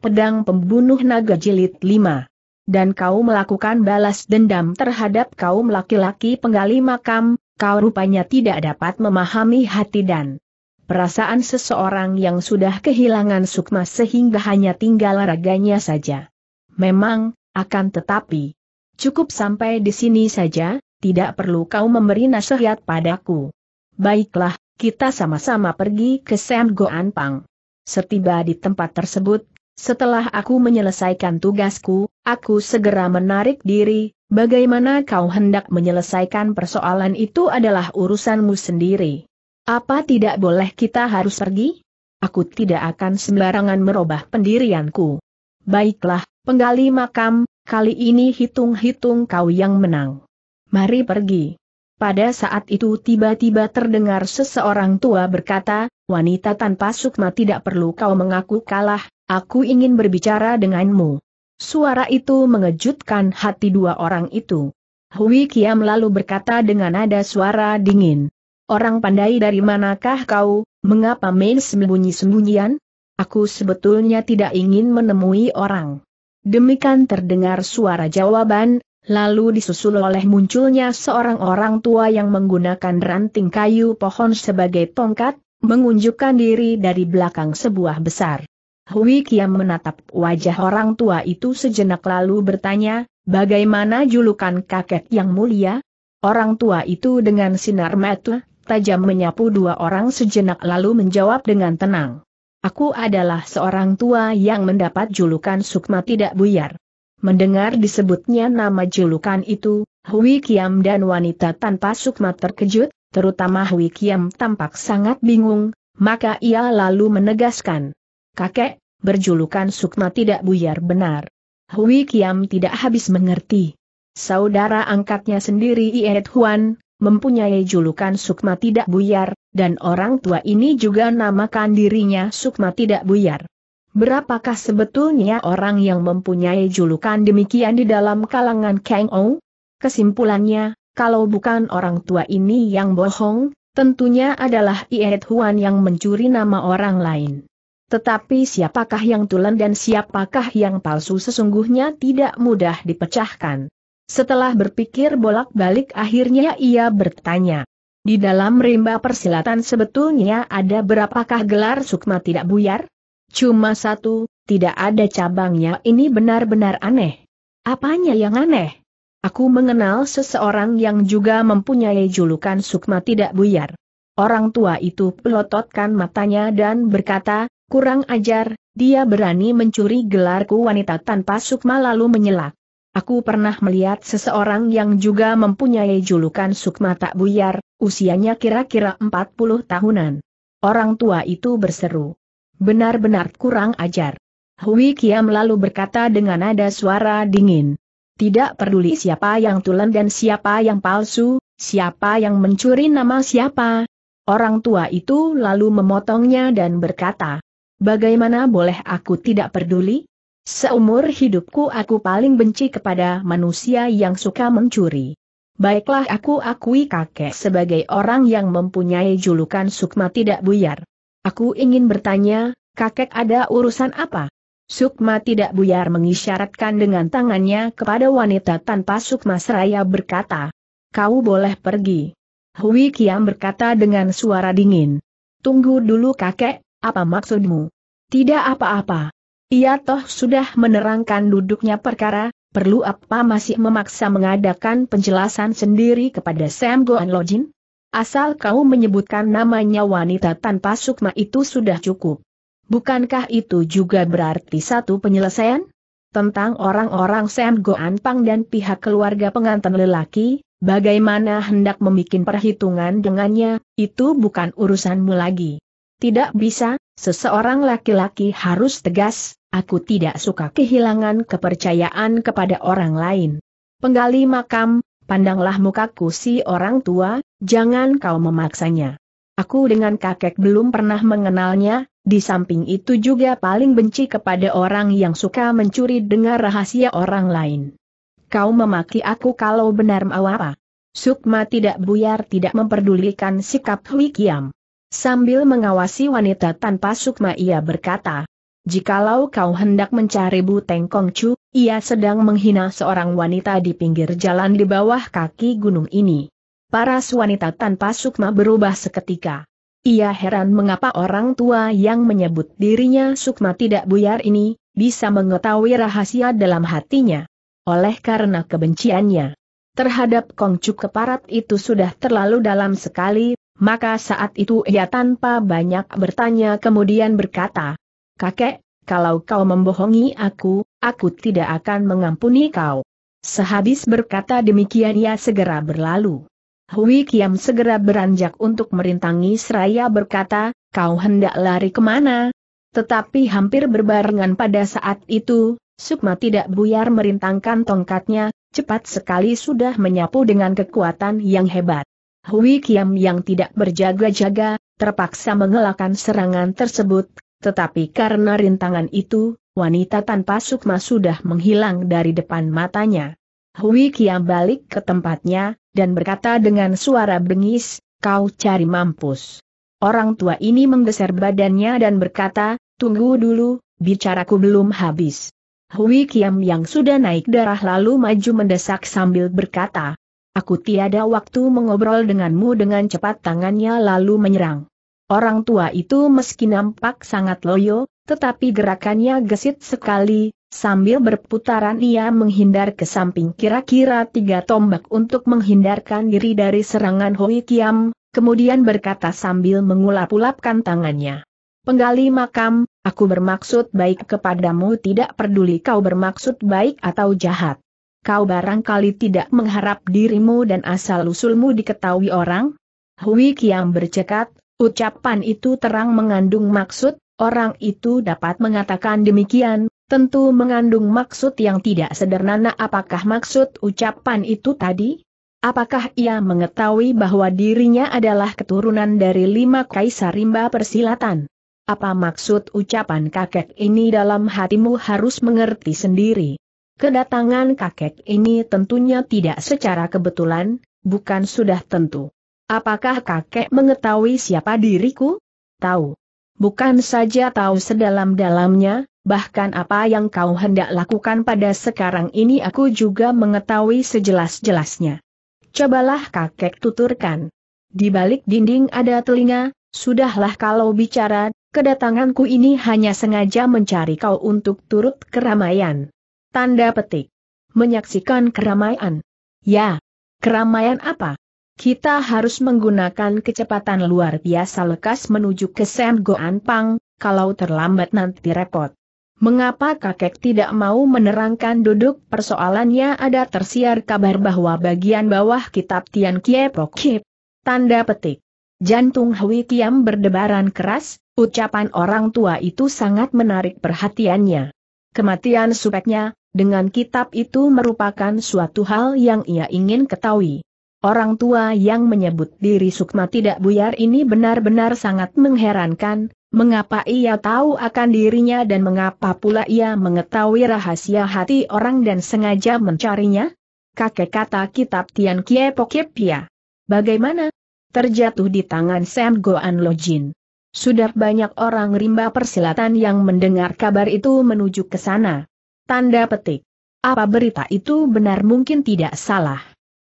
pedang pembunuh naga jilid 5. Dan kau melakukan balas dendam terhadap kaum laki-laki penggali makam, kau rupanya tidak dapat memahami hati dan perasaan seseorang yang sudah kehilangan sukma sehingga hanya tinggal raganya saja. Memang, akan tetapi, cukup sampai di sini saja, tidak perlu kau memberi nasihat padaku. Baiklah, kita sama-sama pergi ke Sam Goan Pang. Setiba di tempat tersebut, setelah aku menyelesaikan tugasku, aku segera menarik diri, bagaimana kau hendak menyelesaikan persoalan itu adalah urusanmu sendiri. Apa tidak boleh kita harus pergi? Aku tidak akan sembarangan merubah pendirianku. Baiklah, penggali makam, kali ini hitung-hitung kau yang menang. Mari pergi. Pada saat itu tiba-tiba terdengar seseorang tua berkata, wanita tanpa sukma tidak perlu kau mengaku kalah, aku ingin berbicara denganmu. Suara itu mengejutkan hati dua orang itu. Hui Kiam lalu berkata dengan nada suara dingin. Orang pandai dari manakah kau, mengapa main sembunyi-sembunyian? Aku sebetulnya tidak ingin menemui orang. Demikian terdengar suara jawaban, Lalu disusul oleh munculnya seorang orang tua yang menggunakan ranting kayu pohon sebagai tongkat, mengunjukkan diri dari belakang sebuah besar. Hui Kiam menatap wajah orang tua itu sejenak lalu bertanya, bagaimana julukan kakek yang mulia? Orang tua itu dengan sinar mata tajam menyapu dua orang sejenak lalu menjawab dengan tenang. Aku adalah seorang tua yang mendapat julukan Sukma tidak buyar. Mendengar disebutnya nama julukan itu, Hui Kiam dan wanita tanpa sukma terkejut, terutama Hui Kiam tampak sangat bingung, maka ia lalu menegaskan. Kakek, berjulukan sukma tidak buyar benar. Hui Kiam tidak habis mengerti. Saudara angkatnya sendiri Iet Huan, mempunyai julukan sukma tidak buyar, dan orang tua ini juga namakan dirinya sukma tidak buyar. Berapakah sebetulnya orang yang mempunyai julukan demikian di dalam kalangan Kang Ou? Kesimpulannya, kalau bukan orang tua ini yang bohong, tentunya adalah Iet Huan yang mencuri nama orang lain. Tetapi siapakah yang tulen dan siapakah yang palsu sesungguhnya tidak mudah dipecahkan. Setelah berpikir bolak-balik akhirnya ia bertanya. Di dalam rimba persilatan sebetulnya ada berapakah gelar sukma tidak buyar? Cuma satu, tidak ada cabangnya ini benar-benar aneh. Apanya yang aneh? Aku mengenal seseorang yang juga mempunyai julukan Sukma tidak buyar. Orang tua itu pelototkan matanya dan berkata, kurang ajar, dia berani mencuri gelarku wanita tanpa Sukma lalu menyelak. Aku pernah melihat seseorang yang juga mempunyai julukan Sukma tak buyar, usianya kira-kira 40 tahunan. Orang tua itu berseru. Benar-benar kurang ajar. Hui Kiam lalu berkata dengan nada suara dingin. Tidak peduli siapa yang tulen dan siapa yang palsu, siapa yang mencuri nama siapa. Orang tua itu lalu memotongnya dan berkata, Bagaimana boleh aku tidak peduli? Seumur hidupku aku paling benci kepada manusia yang suka mencuri. Baiklah aku akui kakek sebagai orang yang mempunyai julukan Sukma tidak buyar. Aku ingin bertanya, kakek ada urusan apa? Sukma tidak buyar mengisyaratkan dengan tangannya kepada wanita tanpa Sukma seraya berkata, kau boleh pergi. Hui Kiam berkata dengan suara dingin. Tunggu dulu kakek, apa maksudmu? Tidak apa-apa. Ia toh sudah menerangkan duduknya perkara, perlu apa masih memaksa mengadakan penjelasan sendiri kepada Sam Goan Lojin? Asal kau menyebutkan namanya wanita tanpa sukma itu sudah cukup. Bukankah itu juga berarti satu penyelesaian? Tentang orang-orang Sam Goan Pang dan pihak keluarga pengantin lelaki, bagaimana hendak membuat perhitungan dengannya, itu bukan urusanmu lagi. Tidak bisa, seseorang laki-laki harus tegas, aku tidak suka kehilangan kepercayaan kepada orang lain. Penggali makam, pandanglah mukaku si orang tua, Jangan kau memaksanya. Aku dengan kakek belum pernah mengenalnya, di samping itu juga paling benci kepada orang yang suka mencuri dengar rahasia orang lain. Kau memaki aku kalau benar mau apa? Sukma tidak buyar tidak memperdulikan sikap Hui Kiam. Sambil mengawasi wanita tanpa Sukma ia berkata, Jikalau kau hendak mencari Buteng Chu ia sedang menghina seorang wanita di pinggir jalan di bawah kaki gunung ini paras wanita tanpa sukma berubah seketika. Ia heran mengapa orang tua yang menyebut dirinya sukma tidak buyar ini, bisa mengetahui rahasia dalam hatinya. Oleh karena kebenciannya terhadap Kongcuk keparat itu sudah terlalu dalam sekali, maka saat itu ia tanpa banyak bertanya kemudian berkata, Kakek, kalau kau membohongi aku, aku tidak akan mengampuni kau. Sehabis berkata demikian ia segera berlalu. Hui Kiam segera beranjak untuk merintangi seraya berkata, kau hendak lari kemana? Tetapi hampir berbarengan pada saat itu, Sukma tidak buyar merintangkan tongkatnya, cepat sekali sudah menyapu dengan kekuatan yang hebat. Hui Kiam yang tidak berjaga-jaga, terpaksa mengelakkan serangan tersebut, tetapi karena rintangan itu, wanita tanpa sukma sudah menghilang dari depan matanya. Hui Kia balik ke tempatnya, dan berkata dengan suara bengis, kau cari mampus. Orang tua ini menggeser badannya dan berkata, tunggu dulu, bicaraku belum habis. Hui Kiam yang sudah naik darah lalu maju mendesak sambil berkata, Aku tiada waktu mengobrol denganmu dengan cepat tangannya lalu menyerang. Orang tua itu meski nampak sangat loyo, tetapi gerakannya gesit sekali, Sambil berputaran ia menghindar ke samping kira-kira tiga tombak untuk menghindarkan diri dari serangan Hoi Kiam, kemudian berkata sambil mengulap-ulapkan tangannya. Penggali makam, aku bermaksud baik kepadamu tidak peduli kau bermaksud baik atau jahat. Kau barangkali tidak mengharap dirimu dan asal-usulmu diketahui orang? Hui Kiam bercekat, ucapan itu terang mengandung maksud, orang itu dapat mengatakan demikian, Tentu mengandung maksud yang tidak sederhana apakah maksud ucapan itu tadi? Apakah ia mengetahui bahwa dirinya adalah keturunan dari lima kaisar rimba persilatan? Apa maksud ucapan kakek ini dalam hatimu harus mengerti sendiri. Kedatangan kakek ini tentunya tidak secara kebetulan, bukan sudah tentu. Apakah kakek mengetahui siapa diriku? Tahu. Bukan saja tahu sedalam-dalamnya, bahkan apa yang kau hendak lakukan pada sekarang ini aku juga mengetahui sejelas-jelasnya. Cobalah kakek tuturkan. Di balik dinding ada telinga, sudahlah kalau bicara, kedatanganku ini hanya sengaja mencari kau untuk turut keramaian. Tanda petik. Menyaksikan keramaian. Ya. Keramaian apa? Kita harus menggunakan kecepatan luar biasa lekas menuju ke Sam Goan Pang, kalau terlambat nanti repot. Mengapa kakek tidak mau menerangkan duduk persoalannya ada tersiar kabar bahwa bagian bawah kitab Tian Kie Pokip. Tanda petik. Jantung Hui Kiam berdebaran keras, ucapan orang tua itu sangat menarik perhatiannya. Kematian supeknya, dengan kitab itu merupakan suatu hal yang ia ingin ketahui. Orang tua yang menyebut diri Sukma tidak buyar ini benar-benar sangat mengherankan, Mengapa ia tahu akan dirinya dan mengapa pula ia mengetahui rahasia hati orang dan sengaja mencarinya? Kakek kata kitab Tian Kie Pokepia. Bagaimana? Terjatuh di tangan Sam Goan Jin. Sudah banyak orang rimba persilatan yang mendengar kabar itu menuju ke sana. Tanda petik. Apa berita itu benar mungkin tidak salah.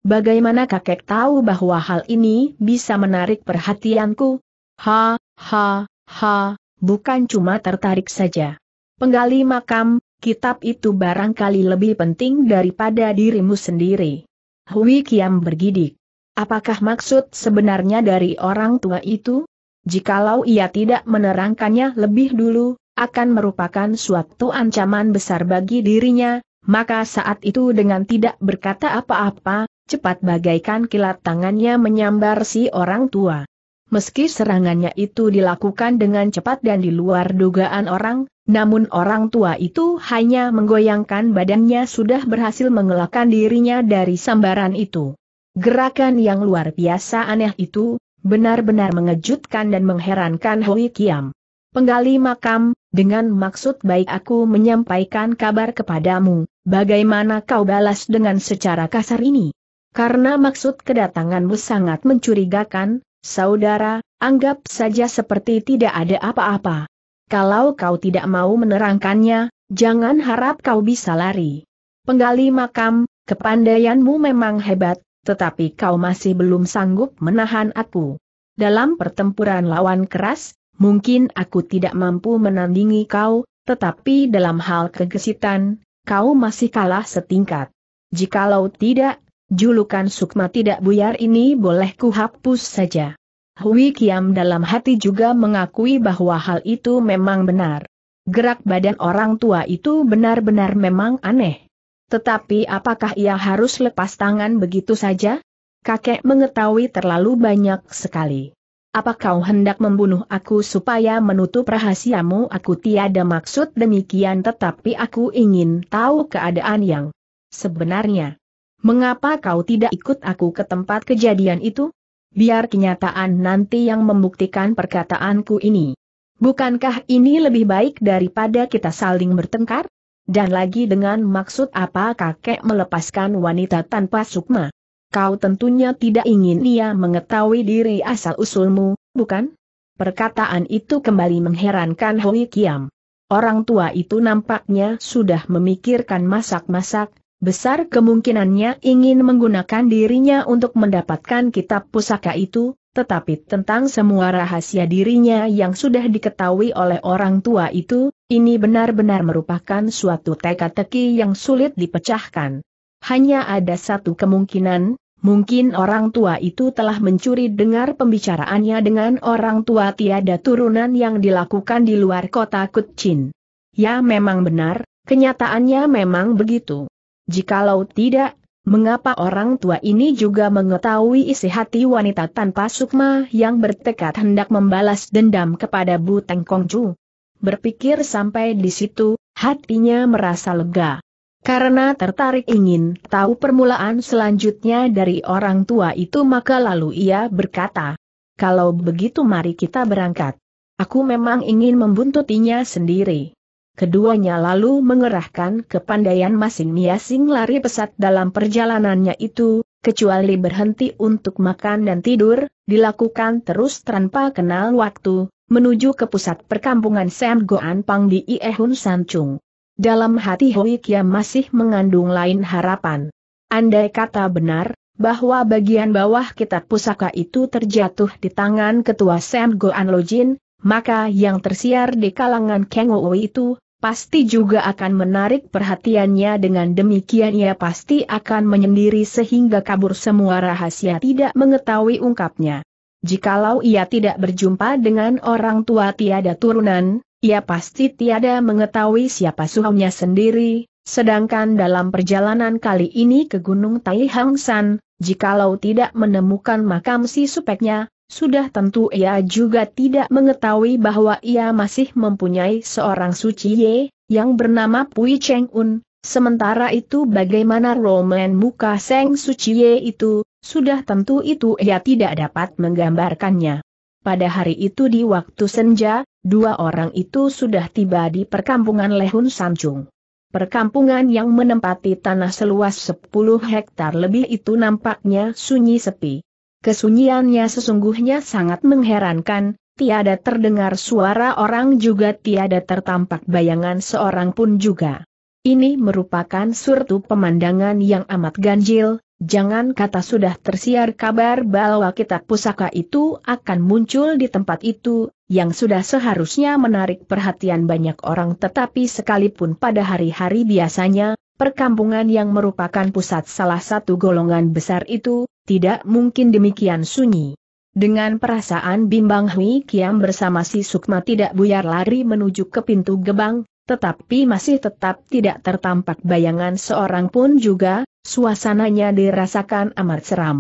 Bagaimana kakek tahu bahwa hal ini bisa menarik perhatianku? Ha, ha, Ha, bukan cuma tertarik saja. Penggali makam, kitab itu barangkali lebih penting daripada dirimu sendiri. Hui Kiam bergidik. Apakah maksud sebenarnya dari orang tua itu? Jikalau ia tidak menerangkannya lebih dulu, akan merupakan suatu ancaman besar bagi dirinya, maka saat itu dengan tidak berkata apa-apa, cepat bagaikan kilat tangannya menyambar si orang tua. Meski serangannya itu dilakukan dengan cepat dan di luar dugaan orang, namun orang tua itu hanya menggoyangkan badannya sudah berhasil mengelakkan dirinya dari sambaran itu. Gerakan yang luar biasa aneh itu, benar-benar mengejutkan dan mengherankan Hui Kiam. Penggali makam, dengan maksud baik aku menyampaikan kabar kepadamu, bagaimana kau balas dengan secara kasar ini? Karena maksud kedatanganmu sangat mencurigakan, Saudara, anggap saja seperti tidak ada apa-apa. Kalau kau tidak mau menerangkannya, jangan harap kau bisa lari. Penggali makam, kepandaianmu memang hebat, tetapi kau masih belum sanggup menahan aku. Dalam pertempuran lawan keras, mungkin aku tidak mampu menandingi kau, tetapi dalam hal kegesitan, kau masih kalah setingkat. Jikalau tidak, Julukan Sukma tidak buyar ini boleh kuhapus saja. Hui Kiam dalam hati juga mengakui bahwa hal itu memang benar. Gerak badan orang tua itu benar-benar memang aneh. Tetapi apakah ia harus lepas tangan begitu saja? Kakek mengetahui terlalu banyak sekali. Apa kau hendak membunuh aku supaya menutup rahasiamu? Aku tiada maksud demikian tetapi aku ingin tahu keadaan yang sebenarnya. Mengapa kau tidak ikut aku ke tempat kejadian itu? Biar kenyataan nanti yang membuktikan perkataanku ini. Bukankah ini lebih baik daripada kita saling bertengkar? Dan lagi dengan maksud apa kakek melepaskan wanita tanpa sukma? Kau tentunya tidak ingin dia mengetahui diri asal-usulmu, bukan? Perkataan itu kembali mengherankan Hui Kiam. Orang tua itu nampaknya sudah memikirkan masak-masak, besar kemungkinannya ingin menggunakan dirinya untuk mendapatkan kitab pusaka itu, tetapi tentang semua rahasia dirinya yang sudah diketahui oleh orang tua itu, ini benar-benar merupakan suatu teka-teki yang sulit dipecahkan. Hanya ada satu kemungkinan, mungkin orang tua itu telah mencuri dengar pembicaraannya dengan orang tua tiada turunan yang dilakukan di luar kota Kutchin. Ya memang benar, kenyataannya memang begitu. Jikalau tidak, mengapa orang tua ini juga mengetahui isi hati wanita tanpa sukma yang bertekad hendak membalas dendam kepada Bu Teng Berpikir sampai di situ, hatinya merasa lega. Karena tertarik ingin tahu permulaan selanjutnya dari orang tua itu maka lalu ia berkata, kalau begitu mari kita berangkat. Aku memang ingin membuntutinya sendiri. Keduanya lalu mengerahkan kepandaian masing-masing lari pesat dalam perjalanannya itu, kecuali berhenti untuk makan dan tidur, dilakukan terus tanpa kenal waktu, menuju ke pusat perkampungan Sam Goan Pang di Iehun Sanchung. Dalam hati Hoi Kia masih mengandung lain harapan. Andai kata benar, bahwa bagian bawah kitab pusaka itu terjatuh di tangan ketua Sam Goan Lojin, maka yang tersiar di kalangan Kengowo itu, pasti juga akan menarik perhatiannya dengan demikian ia pasti akan menyendiri sehingga kabur semua rahasia tidak mengetahui ungkapnya. Jikalau ia tidak berjumpa dengan orang tua tiada turunan, ia pasti tiada mengetahui siapa suhunya sendiri, sedangkan dalam perjalanan kali ini ke Gunung Tai San, jikalau tidak menemukan makam si supeknya, sudah tentu ia juga tidak mengetahui bahwa ia masih mempunyai seorang suci Ye, yang bernama Pui Cheng Un, sementara itu bagaimana Roman muka Seng suci Ye itu, sudah tentu itu ia tidak dapat menggambarkannya. Pada hari itu di waktu senja, dua orang itu sudah tiba di perkampungan Lehun Sanjung. Perkampungan yang menempati tanah seluas 10 hektar lebih itu nampaknya sunyi sepi. Kesunyiannya sesungguhnya sangat mengherankan, tiada terdengar suara orang juga tiada tertampak bayangan seorang pun juga. Ini merupakan suatu pemandangan yang amat ganjil, jangan kata sudah tersiar kabar bahwa kitab pusaka itu akan muncul di tempat itu, yang sudah seharusnya menarik perhatian banyak orang tetapi sekalipun pada hari-hari biasanya, perkampungan yang merupakan pusat salah satu golongan besar itu, tidak mungkin demikian sunyi. Dengan perasaan bimbang Hui Kiam bersama si Sukma tidak buyar lari menuju ke pintu gebang, tetapi masih tetap tidak tertampak bayangan seorang pun juga, suasananya dirasakan amat seram.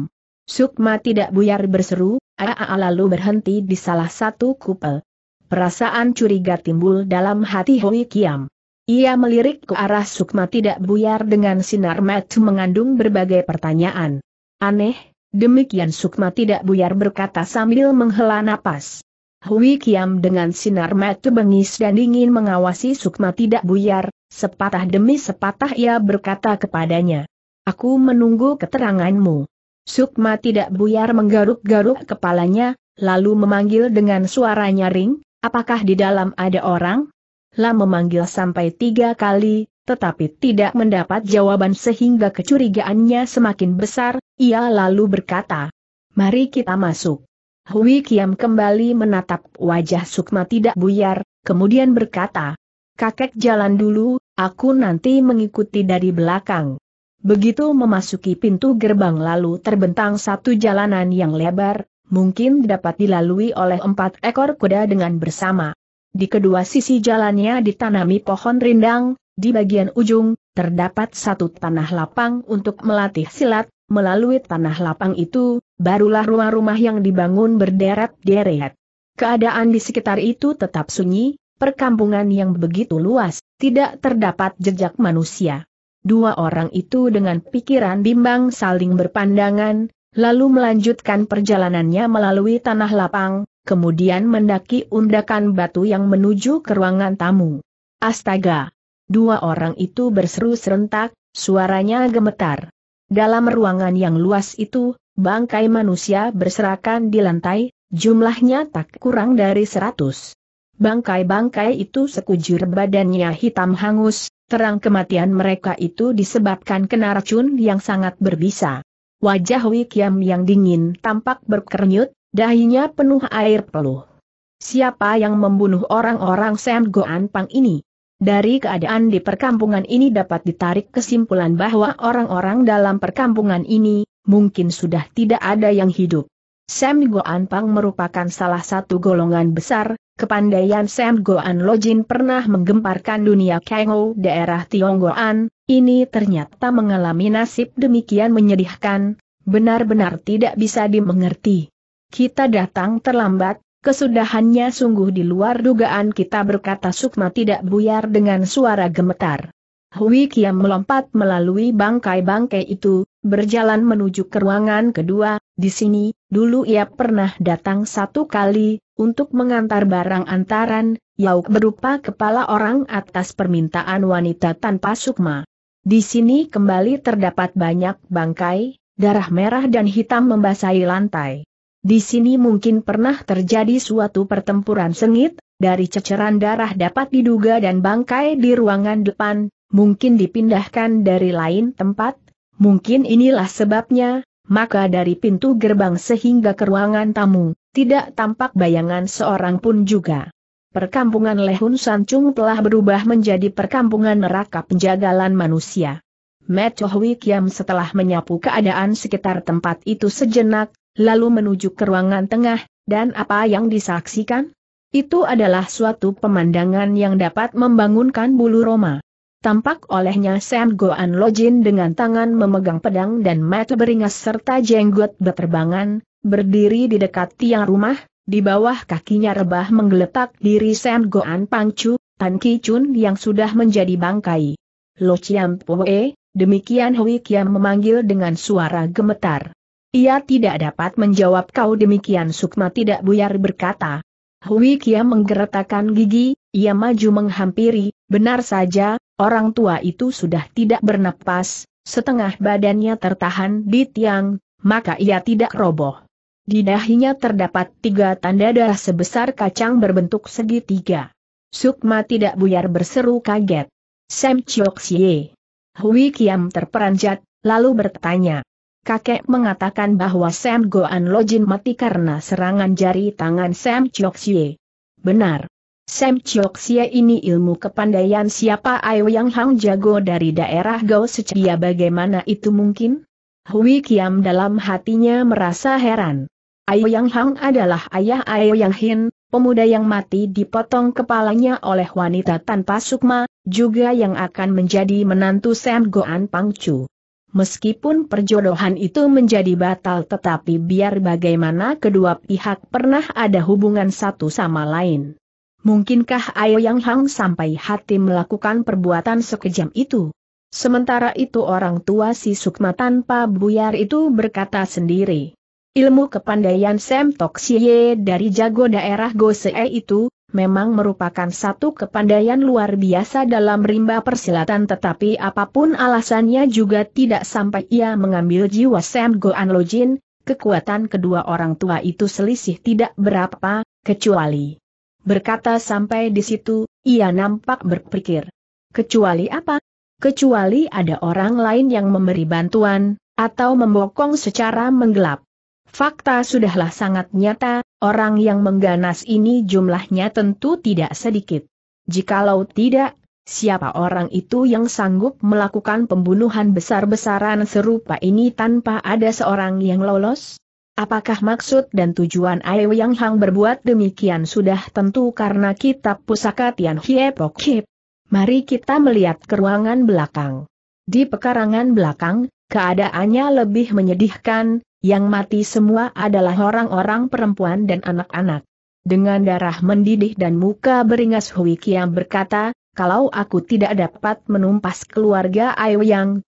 Sukma tidak buyar berseru, Aa lalu berhenti di salah satu kupel. Perasaan curiga timbul dalam hati Hui Kiam. Ia melirik ke arah Sukma tidak buyar dengan sinar mata mengandung berbagai pertanyaan. Aneh, demikian Sukma tidak buyar berkata sambil menghela napas. Hui Kiam dengan sinar mata bengis dan dingin mengawasi Sukma tidak buyar, sepatah demi sepatah ia berkata kepadanya. Aku menunggu keteranganmu. Sukma tidak buyar menggaruk-garuk kepalanya, lalu memanggil dengan suara nyaring, apakah di dalam ada orang? Lah memanggil sampai tiga kali, tetapi tidak mendapat jawaban sehingga kecurigaannya semakin besar, ia lalu berkata, Mari kita masuk. Hui Kiam kembali menatap wajah Sukma tidak buyar, kemudian berkata, Kakek jalan dulu, aku nanti mengikuti dari belakang. Begitu memasuki pintu gerbang lalu terbentang satu jalanan yang lebar, mungkin dapat dilalui oleh empat ekor kuda dengan bersama. Di kedua sisi jalannya ditanami pohon rindang, di bagian ujung, terdapat satu tanah lapang untuk melatih silat, melalui tanah lapang itu, barulah rumah-rumah yang dibangun berderet-deret. Keadaan di sekitar itu tetap sunyi, perkampungan yang begitu luas, tidak terdapat jejak manusia. Dua orang itu dengan pikiran bimbang saling berpandangan, lalu melanjutkan perjalanannya melalui tanah lapang, kemudian mendaki undakan batu yang menuju ke ruangan tamu. Astaga! Dua orang itu berseru serentak, suaranya gemetar. Dalam ruangan yang luas itu, bangkai manusia berserakan di lantai, jumlahnya tak kurang dari seratus. Bangkai-bangkai itu sekujur badannya hitam hangus, terang kematian mereka itu disebabkan kena racun yang sangat berbisa. Wajah Wikiam yang dingin tampak berkernyut, dahinya penuh air peluh. Siapa yang membunuh orang-orang Sam Goan Pang ini? Dari keadaan di perkampungan ini dapat ditarik kesimpulan bahwa orang-orang dalam perkampungan ini, mungkin sudah tidak ada yang hidup. Sam Goan Pang merupakan salah satu golongan besar, kepandaian Sam Goan Lojin pernah menggemparkan dunia Kangou daerah Tionggoan, ini ternyata mengalami nasib demikian menyedihkan, benar-benar tidak bisa dimengerti. Kita datang terlambat, Kesudahannya sungguh di luar dugaan kita berkata Sukma tidak buyar dengan suara gemetar. Hui Kiam melompat melalui bangkai-bangkai itu, berjalan menuju ke ruangan kedua, di sini, dulu ia pernah datang satu kali, untuk mengantar barang antaran, yauk berupa kepala orang atas permintaan wanita tanpa sukma. Di sini kembali terdapat banyak bangkai, darah merah dan hitam membasahi lantai. Di sini mungkin pernah terjadi suatu pertempuran sengit, dari ceceran darah dapat diduga dan bangkai di ruangan depan, mungkin dipindahkan dari lain tempat, mungkin inilah sebabnya, maka dari pintu gerbang sehingga ke ruangan tamu, tidak tampak bayangan seorang pun juga. Perkampungan Lehun Sancung telah berubah menjadi perkampungan neraka penjagalan manusia. Metohwi Kiam setelah menyapu keadaan sekitar tempat itu sejenak, lalu menuju ke ruangan tengah, dan apa yang disaksikan? Itu adalah suatu pemandangan yang dapat membangunkan bulu Roma. Tampak olehnya Sam Goan Lojin dengan tangan memegang pedang dan mata beringas serta jenggot berterbangan, berdiri di dekat tiang rumah, di bawah kakinya rebah menggeletak diri Sam Goan Pangcu, Tan Ki Chun yang sudah menjadi bangkai. Lo Chiam Poe, demikian Hui Kiam memanggil dengan suara gemetar. Ia tidak dapat menjawab kau demikian Sukma tidak buyar berkata. Hui Kia menggeretakan gigi, ia maju menghampiri, benar saja, orang tua itu sudah tidak bernapas, setengah badannya tertahan di tiang, maka ia tidak roboh. Di dahinya terdapat tiga tanda darah sebesar kacang berbentuk segitiga. Sukma tidak buyar berseru kaget. Sam Chok Sye. Hui Kiam terperanjat, lalu bertanya kakek mengatakan bahwa Sam Goan Lojin mati karena serangan jari tangan Sam Chok Xie. Benar. Sam Chok Xie ini ilmu kepandaian siapa Ayo Yang Hang jago dari daerah Gao Secedia bagaimana itu mungkin? Hui Kiam dalam hatinya merasa heran. Ayo Yang Hang adalah ayah Ayo Yang Hin, pemuda yang mati dipotong kepalanya oleh wanita tanpa sukma, juga yang akan menjadi menantu Sam Goan Pangcu. Meskipun perjodohan itu menjadi batal tetapi biar bagaimana kedua pihak pernah ada hubungan satu sama lain. Mungkinkah Ayo Yang Hang sampai hati melakukan perbuatan sekejam itu? Sementara itu orang tua si Sukma tanpa buyar itu berkata sendiri. Ilmu kepandaian Sem Tok dari jago daerah Gosee itu, memang merupakan satu kepandaian luar biasa dalam rimba persilatan tetapi apapun alasannya juga tidak sampai ia mengambil jiwa Sam Goan Lojin, kekuatan kedua orang tua itu selisih tidak berapa, kecuali. Berkata sampai di situ, ia nampak berpikir. Kecuali apa? Kecuali ada orang lain yang memberi bantuan, atau membokong secara menggelap. Fakta sudahlah sangat nyata, orang yang mengganas ini jumlahnya tentu tidak sedikit. Jikalau tidak, siapa orang itu yang sanggup melakukan pembunuhan besar-besaran serupa ini tanpa ada seorang yang lolos? Apakah maksud dan tujuan Ayo Yang Hang berbuat demikian sudah tentu karena kitab pusaka Tian Hie Pok Mari kita melihat ke ruangan belakang. Di pekarangan belakang, keadaannya lebih menyedihkan, yang mati semua adalah orang-orang perempuan dan anak-anak. Dengan darah mendidih dan muka beringas Hui Kiam berkata, kalau aku tidak dapat menumpas keluarga Ayu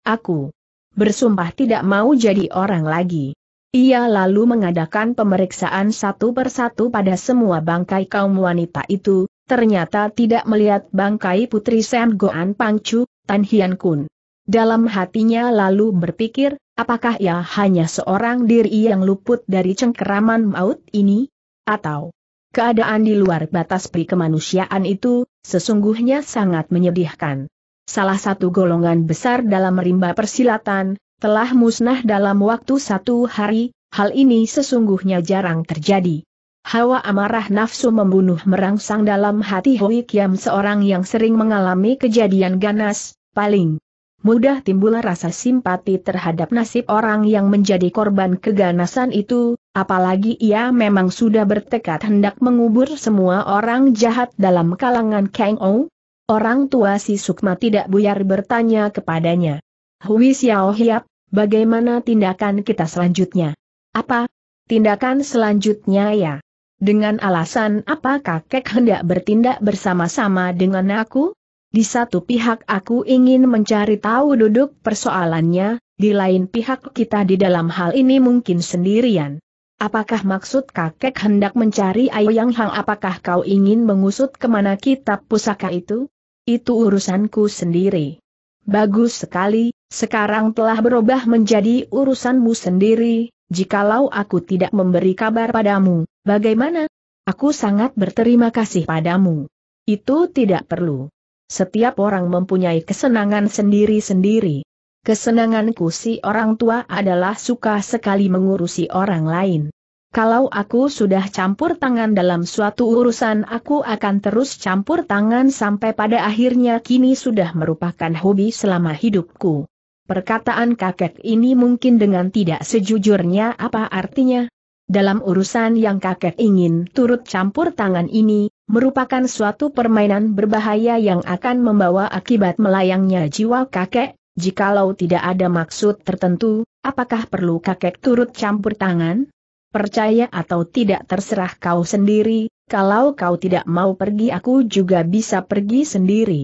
aku bersumpah tidak mau jadi orang lagi. Ia lalu mengadakan pemeriksaan satu persatu pada semua bangkai kaum wanita itu, ternyata tidak melihat bangkai putri Sam Goan Pangcu, Tan Hian Kun. Dalam hatinya lalu berpikir, Apakah ia hanya seorang diri yang luput dari cengkeraman maut ini? Atau keadaan di luar batas pri kemanusiaan itu, sesungguhnya sangat menyedihkan. Salah satu golongan besar dalam rimba persilatan, telah musnah dalam waktu satu hari, hal ini sesungguhnya jarang terjadi. Hawa amarah nafsu membunuh merangsang dalam hati Hoi Kiam seorang yang sering mengalami kejadian ganas, paling mudah timbul rasa simpati terhadap nasib orang yang menjadi korban keganasan itu, apalagi ia memang sudah bertekad hendak mengubur semua orang jahat dalam kalangan Kang Ou. Orang tua si Sukma tidak buyar bertanya kepadanya. Hui Xiao Hiap, bagaimana tindakan kita selanjutnya? Apa? Tindakan selanjutnya ya? Dengan alasan apa kakek hendak bertindak bersama-sama dengan aku? Di satu pihak aku ingin mencari tahu duduk persoalannya, di lain pihak kita di dalam hal ini mungkin sendirian. Apakah maksud kakek hendak mencari Yang Hang apakah kau ingin mengusut kemana kitab pusaka itu? Itu urusanku sendiri. Bagus sekali, sekarang telah berubah menjadi urusanmu sendiri, jikalau aku tidak memberi kabar padamu, bagaimana? Aku sangat berterima kasih padamu. Itu tidak perlu setiap orang mempunyai kesenangan sendiri-sendiri. Kesenanganku si orang tua adalah suka sekali mengurusi orang lain. Kalau aku sudah campur tangan dalam suatu urusan aku akan terus campur tangan sampai pada akhirnya kini sudah merupakan hobi selama hidupku. Perkataan kakek ini mungkin dengan tidak sejujurnya apa artinya? Dalam urusan yang kakek ingin turut campur tangan ini, merupakan suatu permainan berbahaya yang akan membawa akibat melayangnya jiwa kakek, jikalau tidak ada maksud tertentu, apakah perlu kakek turut campur tangan? Percaya atau tidak terserah kau sendiri, kalau kau tidak mau pergi aku juga bisa pergi sendiri.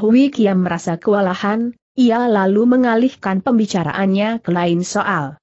Hui Kiam merasa kewalahan, ia lalu mengalihkan pembicaraannya ke lain soal.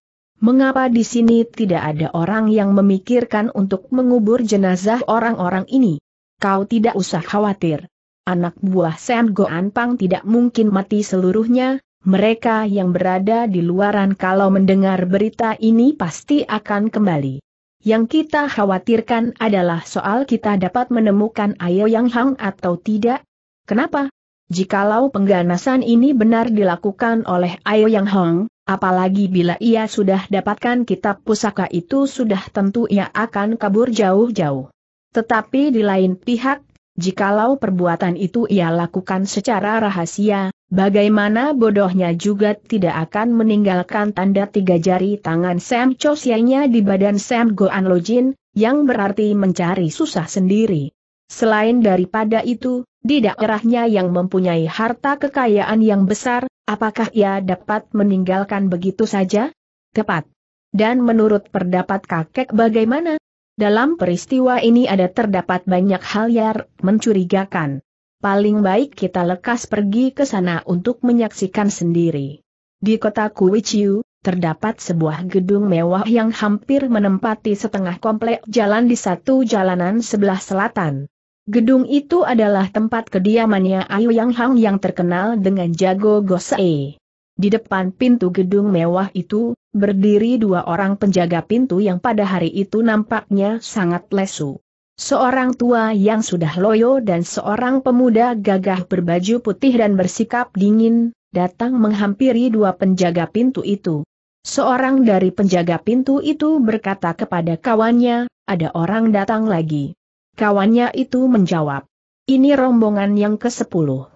Mengapa di sini tidak ada orang yang memikirkan untuk mengubur jenazah orang-orang ini? Kau tidak usah khawatir. Anak buah Sen Goan Pang tidak mungkin mati seluruhnya, mereka yang berada di luaran kalau mendengar berita ini pasti akan kembali. Yang kita khawatirkan adalah soal kita dapat menemukan Ayo Yang Hang atau tidak. Kenapa? Jikalau pengganasan ini benar dilakukan oleh Ayo Yang Hang, apalagi bila ia sudah dapatkan kitab pusaka itu sudah tentu ia akan kabur jauh-jauh. Tetapi di lain pihak, jikalau perbuatan itu ia lakukan secara rahasia, bagaimana bodohnya juga tidak akan meninggalkan tanda tiga jari tangan Sam Chosianya di badan Sam Goan Lojin, yang berarti mencari susah sendiri. Selain daripada itu, di daerahnya yang mempunyai harta kekayaan yang besar, apakah ia dapat meninggalkan begitu saja? Tepat. Dan menurut pendapat kakek bagaimana? Dalam peristiwa ini ada terdapat banyak hal yang mencurigakan. Paling baik kita lekas pergi ke sana untuk menyaksikan sendiri. Di kota Kuichiu, terdapat sebuah gedung mewah yang hampir menempati setengah komplek jalan di satu jalanan sebelah selatan. Gedung itu adalah tempat kediamannya Ayu Yang Hang yang terkenal dengan jago Gosei. Di depan pintu gedung mewah itu, berdiri dua orang penjaga pintu yang pada hari itu nampaknya sangat lesu. Seorang tua yang sudah loyo dan seorang pemuda gagah berbaju putih dan bersikap dingin, datang menghampiri dua penjaga pintu itu. Seorang dari penjaga pintu itu berkata kepada kawannya, ada orang datang lagi. Kawannya itu menjawab, ini rombongan yang ke-10.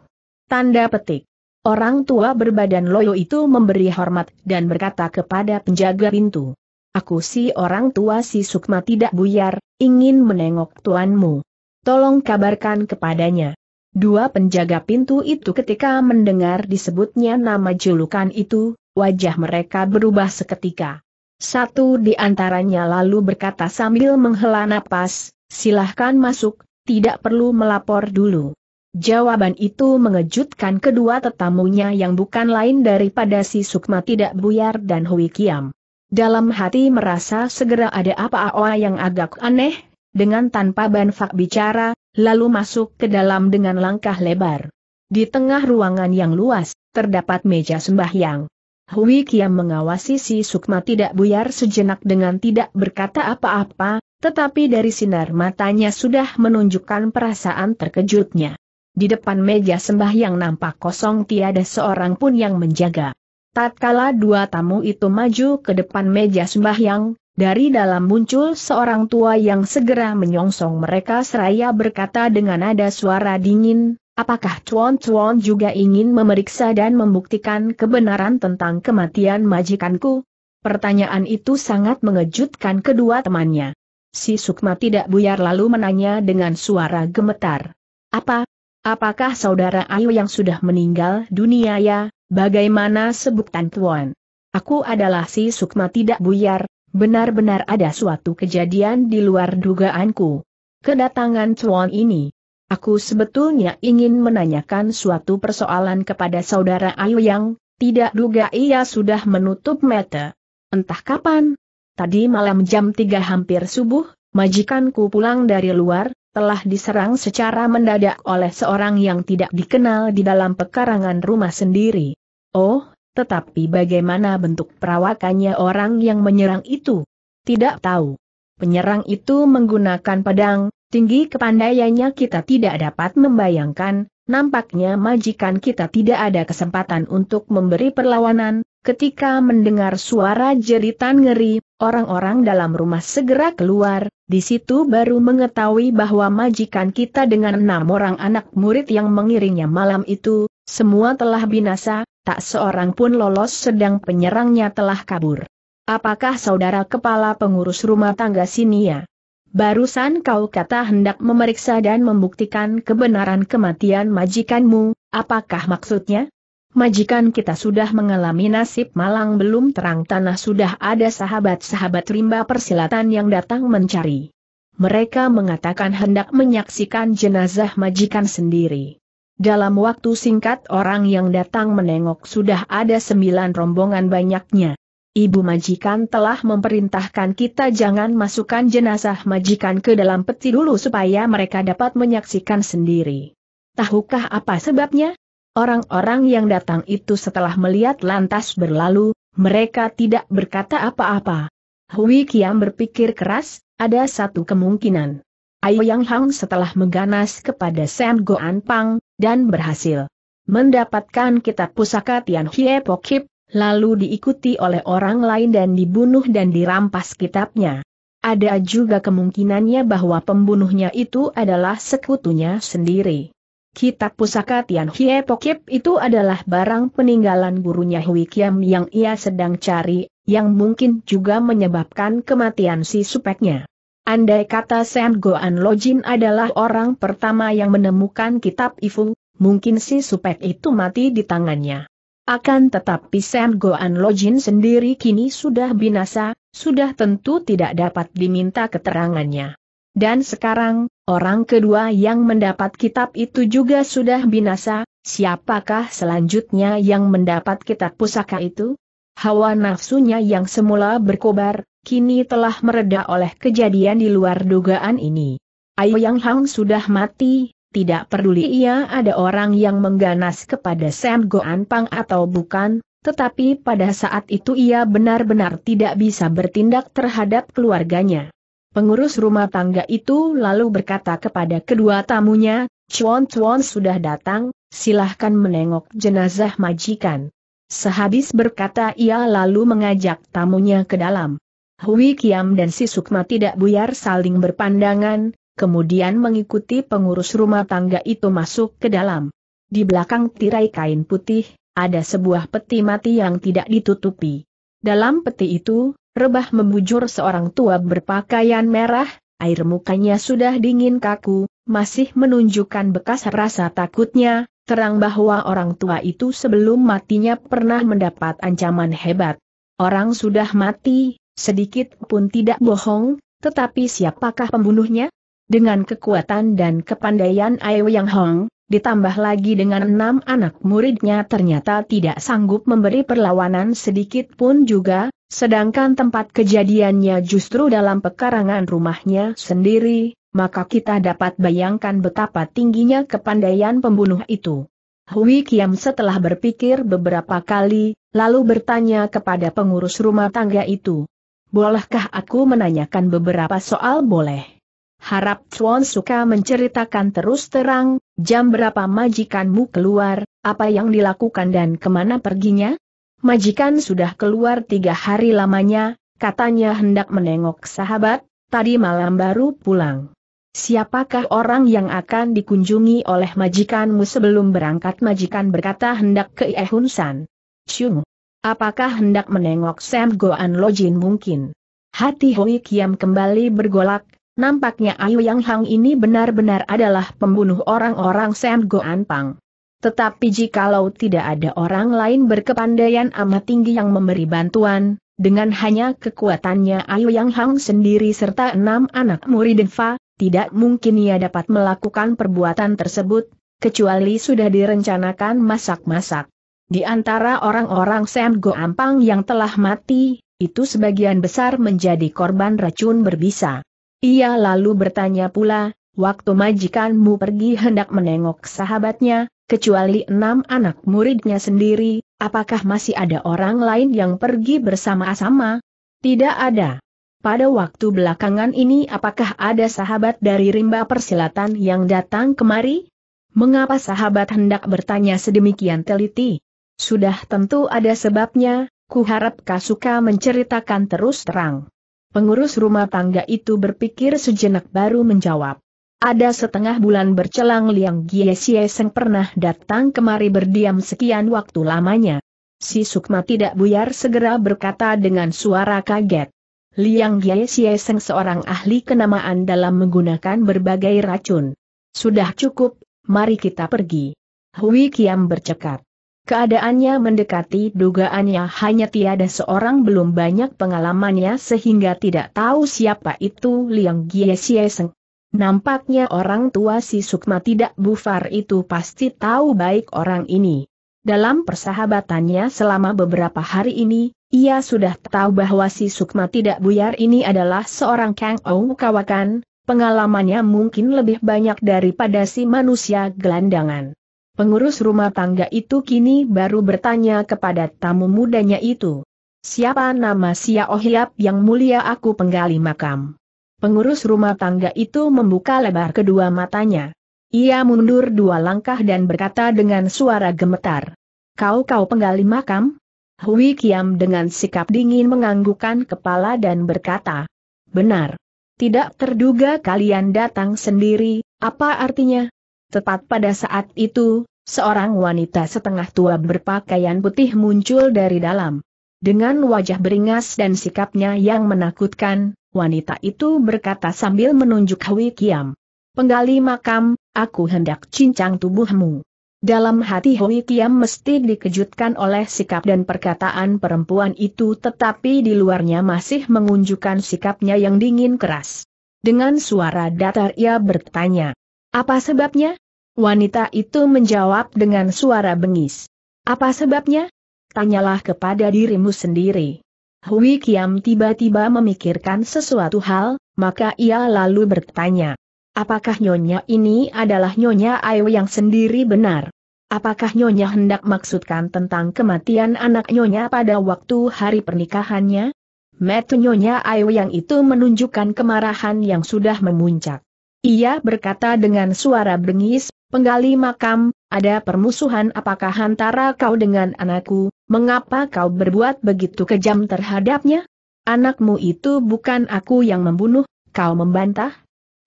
Tanda petik. Orang tua berbadan loyo itu memberi hormat dan berkata kepada penjaga pintu. Aku si orang tua si Sukma tidak buyar, ingin menengok tuanmu. Tolong kabarkan kepadanya. Dua penjaga pintu itu ketika mendengar disebutnya nama julukan itu, wajah mereka berubah seketika. Satu di antaranya lalu berkata sambil menghela napas, silahkan masuk, tidak perlu melapor dulu. Jawaban itu mengejutkan kedua tetamunya yang bukan lain daripada si Sukma tidak buyar dan Hui Kiam. Dalam hati merasa segera ada apa-apa yang agak aneh, dengan tanpa banfak bicara, lalu masuk ke dalam dengan langkah lebar. Di tengah ruangan yang luas, terdapat meja sembahyang. Hui Kiam mengawasi si Sukma tidak buyar sejenak dengan tidak berkata apa-apa, tetapi dari sinar matanya sudah menunjukkan perasaan terkejutnya. Di depan meja sembahyang nampak kosong tiada seorang pun yang menjaga. Tatkala dua tamu itu maju ke depan meja sembahyang, dari dalam muncul seorang tua yang segera menyongsong mereka seraya berkata dengan nada suara dingin, apakah Chuan Chuan juga ingin memeriksa dan membuktikan kebenaran tentang kematian majikanku? Pertanyaan itu sangat mengejutkan kedua temannya. Si Sukma tidak buyar lalu menanya dengan suara gemetar. Apa, Apakah saudara Ayu yang sudah meninggal dunia ya, bagaimana sebutan tuan? Aku adalah si Sukma tidak buyar, benar-benar ada suatu kejadian di luar dugaanku. Kedatangan tuan ini. Aku sebetulnya ingin menanyakan suatu persoalan kepada saudara Ayu yang, tidak duga ia sudah menutup mata. Entah kapan. Tadi malam jam 3 hampir subuh, majikanku pulang dari luar, telah diserang secara mendadak oleh seorang yang tidak dikenal di dalam pekarangan rumah sendiri. Oh, tetapi bagaimana bentuk perawakannya orang yang menyerang itu? Tidak tahu. Penyerang itu menggunakan pedang, tinggi kepandaiannya kita tidak dapat membayangkan, Nampaknya majikan kita tidak ada kesempatan untuk memberi perlawanan, ketika mendengar suara jeritan ngeri, Orang-orang dalam rumah segera keluar, di situ baru mengetahui bahwa majikan kita dengan enam orang anak murid yang mengiringnya malam itu, semua telah binasa, tak seorang pun lolos sedang penyerangnya telah kabur. Apakah saudara kepala pengurus rumah tangga sini ya? Barusan kau kata hendak memeriksa dan membuktikan kebenaran kematian majikanmu, apakah maksudnya? Majikan kita sudah mengalami nasib malang belum terang tanah sudah ada sahabat-sahabat rimba persilatan yang datang mencari. Mereka mengatakan hendak menyaksikan jenazah majikan sendiri. Dalam waktu singkat orang yang datang menengok sudah ada sembilan rombongan banyaknya. Ibu majikan telah memerintahkan kita jangan masukkan jenazah majikan ke dalam peti dulu supaya mereka dapat menyaksikan sendiri. Tahukah apa sebabnya? Orang-orang yang datang itu setelah melihat lantas berlalu, mereka tidak berkata apa-apa. Hui Kiam berpikir keras, ada satu kemungkinan. Yang Hang setelah mengganas kepada Sam Goan Pang, dan berhasil mendapatkan kitab pusaka Tian Hie Pokip, lalu diikuti oleh orang lain dan dibunuh dan dirampas kitabnya. Ada juga kemungkinannya bahwa pembunuhnya itu adalah sekutunya sendiri. Kitab pusaka Tian Hie Pokip itu adalah barang peninggalan gurunya Hui Kiam yang ia sedang cari, yang mungkin juga menyebabkan kematian si supeknya. Andai kata Sam Goan Lojin adalah orang pertama yang menemukan kitab Ifu, mungkin si supek itu mati di tangannya. Akan tetapi Sam Goan Lojin sendiri kini sudah binasa, sudah tentu tidak dapat diminta keterangannya. Dan sekarang, Orang kedua yang mendapat kitab itu juga sudah binasa, siapakah selanjutnya yang mendapat kitab pusaka itu? Hawa nafsunya yang semula berkobar, kini telah mereda oleh kejadian di luar dugaan ini. Ayu Yang Hang sudah mati, tidak peduli ia ada orang yang mengganas kepada Sam Goan Pang atau bukan, tetapi pada saat itu ia benar-benar tidak bisa bertindak terhadap keluarganya. Pengurus rumah tangga itu lalu berkata kepada kedua tamunya, Chuan Chuan sudah datang, silahkan menengok jenazah majikan. Sehabis berkata ia lalu mengajak tamunya ke dalam. Hui Kiam dan si Sukma tidak buyar saling berpandangan, kemudian mengikuti pengurus rumah tangga itu masuk ke dalam. Di belakang tirai kain putih, ada sebuah peti mati yang tidak ditutupi. Dalam peti itu, Rebah membujur seorang tua berpakaian merah, air mukanya sudah dingin kaku, masih menunjukkan bekas rasa takutnya, terang bahwa orang tua itu sebelum matinya pernah mendapat ancaman hebat. Orang sudah mati, sedikit pun tidak bohong, tetapi siapakah pembunuhnya? Dengan kekuatan dan kepandaian Ai Yang Hong, ditambah lagi dengan enam anak muridnya ternyata tidak sanggup memberi perlawanan sedikit pun juga, Sedangkan tempat kejadiannya justru dalam pekarangan rumahnya sendiri, maka kita dapat bayangkan betapa tingginya kepandaian pembunuh itu. Hui Kiam setelah berpikir beberapa kali, lalu bertanya kepada pengurus rumah tangga itu. Bolehkah aku menanyakan beberapa soal boleh? Harap Chuan suka menceritakan terus terang, jam berapa majikanmu keluar, apa yang dilakukan dan kemana perginya? Majikan sudah keluar tiga hari lamanya, katanya hendak menengok sahabat, tadi malam baru pulang. Siapakah orang yang akan dikunjungi oleh majikanmu sebelum berangkat majikan berkata hendak ke Ehun San? Chung. Apakah hendak menengok Sam Goan Lojin mungkin? Hati Hui Kiam kembali bergolak, nampaknya Ayu Yang Hang ini benar-benar adalah pembunuh orang-orang Sam Goan Pang. Tetapi jikalau tidak ada orang lain berkepandaian amat tinggi yang memberi bantuan, dengan hanya kekuatannya Ayu Yang Hang sendiri serta enam anak murid Fa, tidak mungkin ia dapat melakukan perbuatan tersebut, kecuali sudah direncanakan masak-masak. Di antara orang-orang Sam Go Ampang yang telah mati, itu sebagian besar menjadi korban racun berbisa. Ia lalu bertanya pula, waktu majikanmu pergi hendak menengok sahabatnya, kecuali enam anak muridnya sendiri, apakah masih ada orang lain yang pergi bersama-sama? Tidak ada. Pada waktu belakangan ini apakah ada sahabat dari rimba persilatan yang datang kemari? Mengapa sahabat hendak bertanya sedemikian teliti? Sudah tentu ada sebabnya, kuharap Kasuka menceritakan terus terang. Pengurus rumah tangga itu berpikir sejenak baru menjawab. Ada setengah bulan bercelang Liang Giesieseng pernah datang kemari berdiam sekian waktu lamanya. Si Sukma tidak buyar segera berkata dengan suara kaget. Liang Giesieseng seorang ahli kenamaan dalam menggunakan berbagai racun. Sudah cukup, mari kita pergi. Hui Kiam bercekat. Keadaannya mendekati dugaannya hanya tiada seorang belum banyak pengalamannya sehingga tidak tahu siapa itu Liang Giesieseng. Nampaknya orang tua si Sukma tidak bufar itu pasti tahu baik orang ini. Dalam persahabatannya selama beberapa hari ini, ia sudah tahu bahwa si Sukma tidak buyar ini adalah seorang Kang Ou Kawakan, pengalamannya mungkin lebih banyak daripada si manusia gelandangan. Pengurus rumah tangga itu kini baru bertanya kepada tamu mudanya itu. Siapa nama Sia Ohiap yang mulia aku penggali makam? Pengurus rumah tangga itu membuka lebar kedua matanya. Ia mundur dua langkah dan berkata dengan suara gemetar. Kau-kau penggali makam? Hui Kiam dengan sikap dingin menganggukkan kepala dan berkata. Benar. Tidak terduga kalian datang sendiri, apa artinya? Tepat pada saat itu, seorang wanita setengah tua berpakaian putih muncul dari dalam. Dengan wajah beringas dan sikapnya yang menakutkan, Wanita itu berkata sambil menunjuk Hui Kiam. Penggali makam, aku hendak cincang tubuhmu. Dalam hati Hui Kiam mesti dikejutkan oleh sikap dan perkataan perempuan itu tetapi di luarnya masih mengunjukkan sikapnya yang dingin keras. Dengan suara datar ia bertanya. Apa sebabnya? Wanita itu menjawab dengan suara bengis. Apa sebabnya? Tanyalah kepada dirimu sendiri. Hui Kiam tiba-tiba memikirkan sesuatu hal, maka ia lalu bertanya. Apakah nyonya ini adalah nyonya Ayu yang sendiri benar? Apakah nyonya hendak maksudkan tentang kematian anak nyonya pada waktu hari pernikahannya? Metu nyonya Ayu yang itu menunjukkan kemarahan yang sudah memuncak. Ia berkata dengan suara bengis, penggali makam, ada permusuhan apakah antara kau dengan anakku, Mengapa kau berbuat begitu kejam terhadapnya? Anakmu itu bukan aku yang membunuh, kau membantah?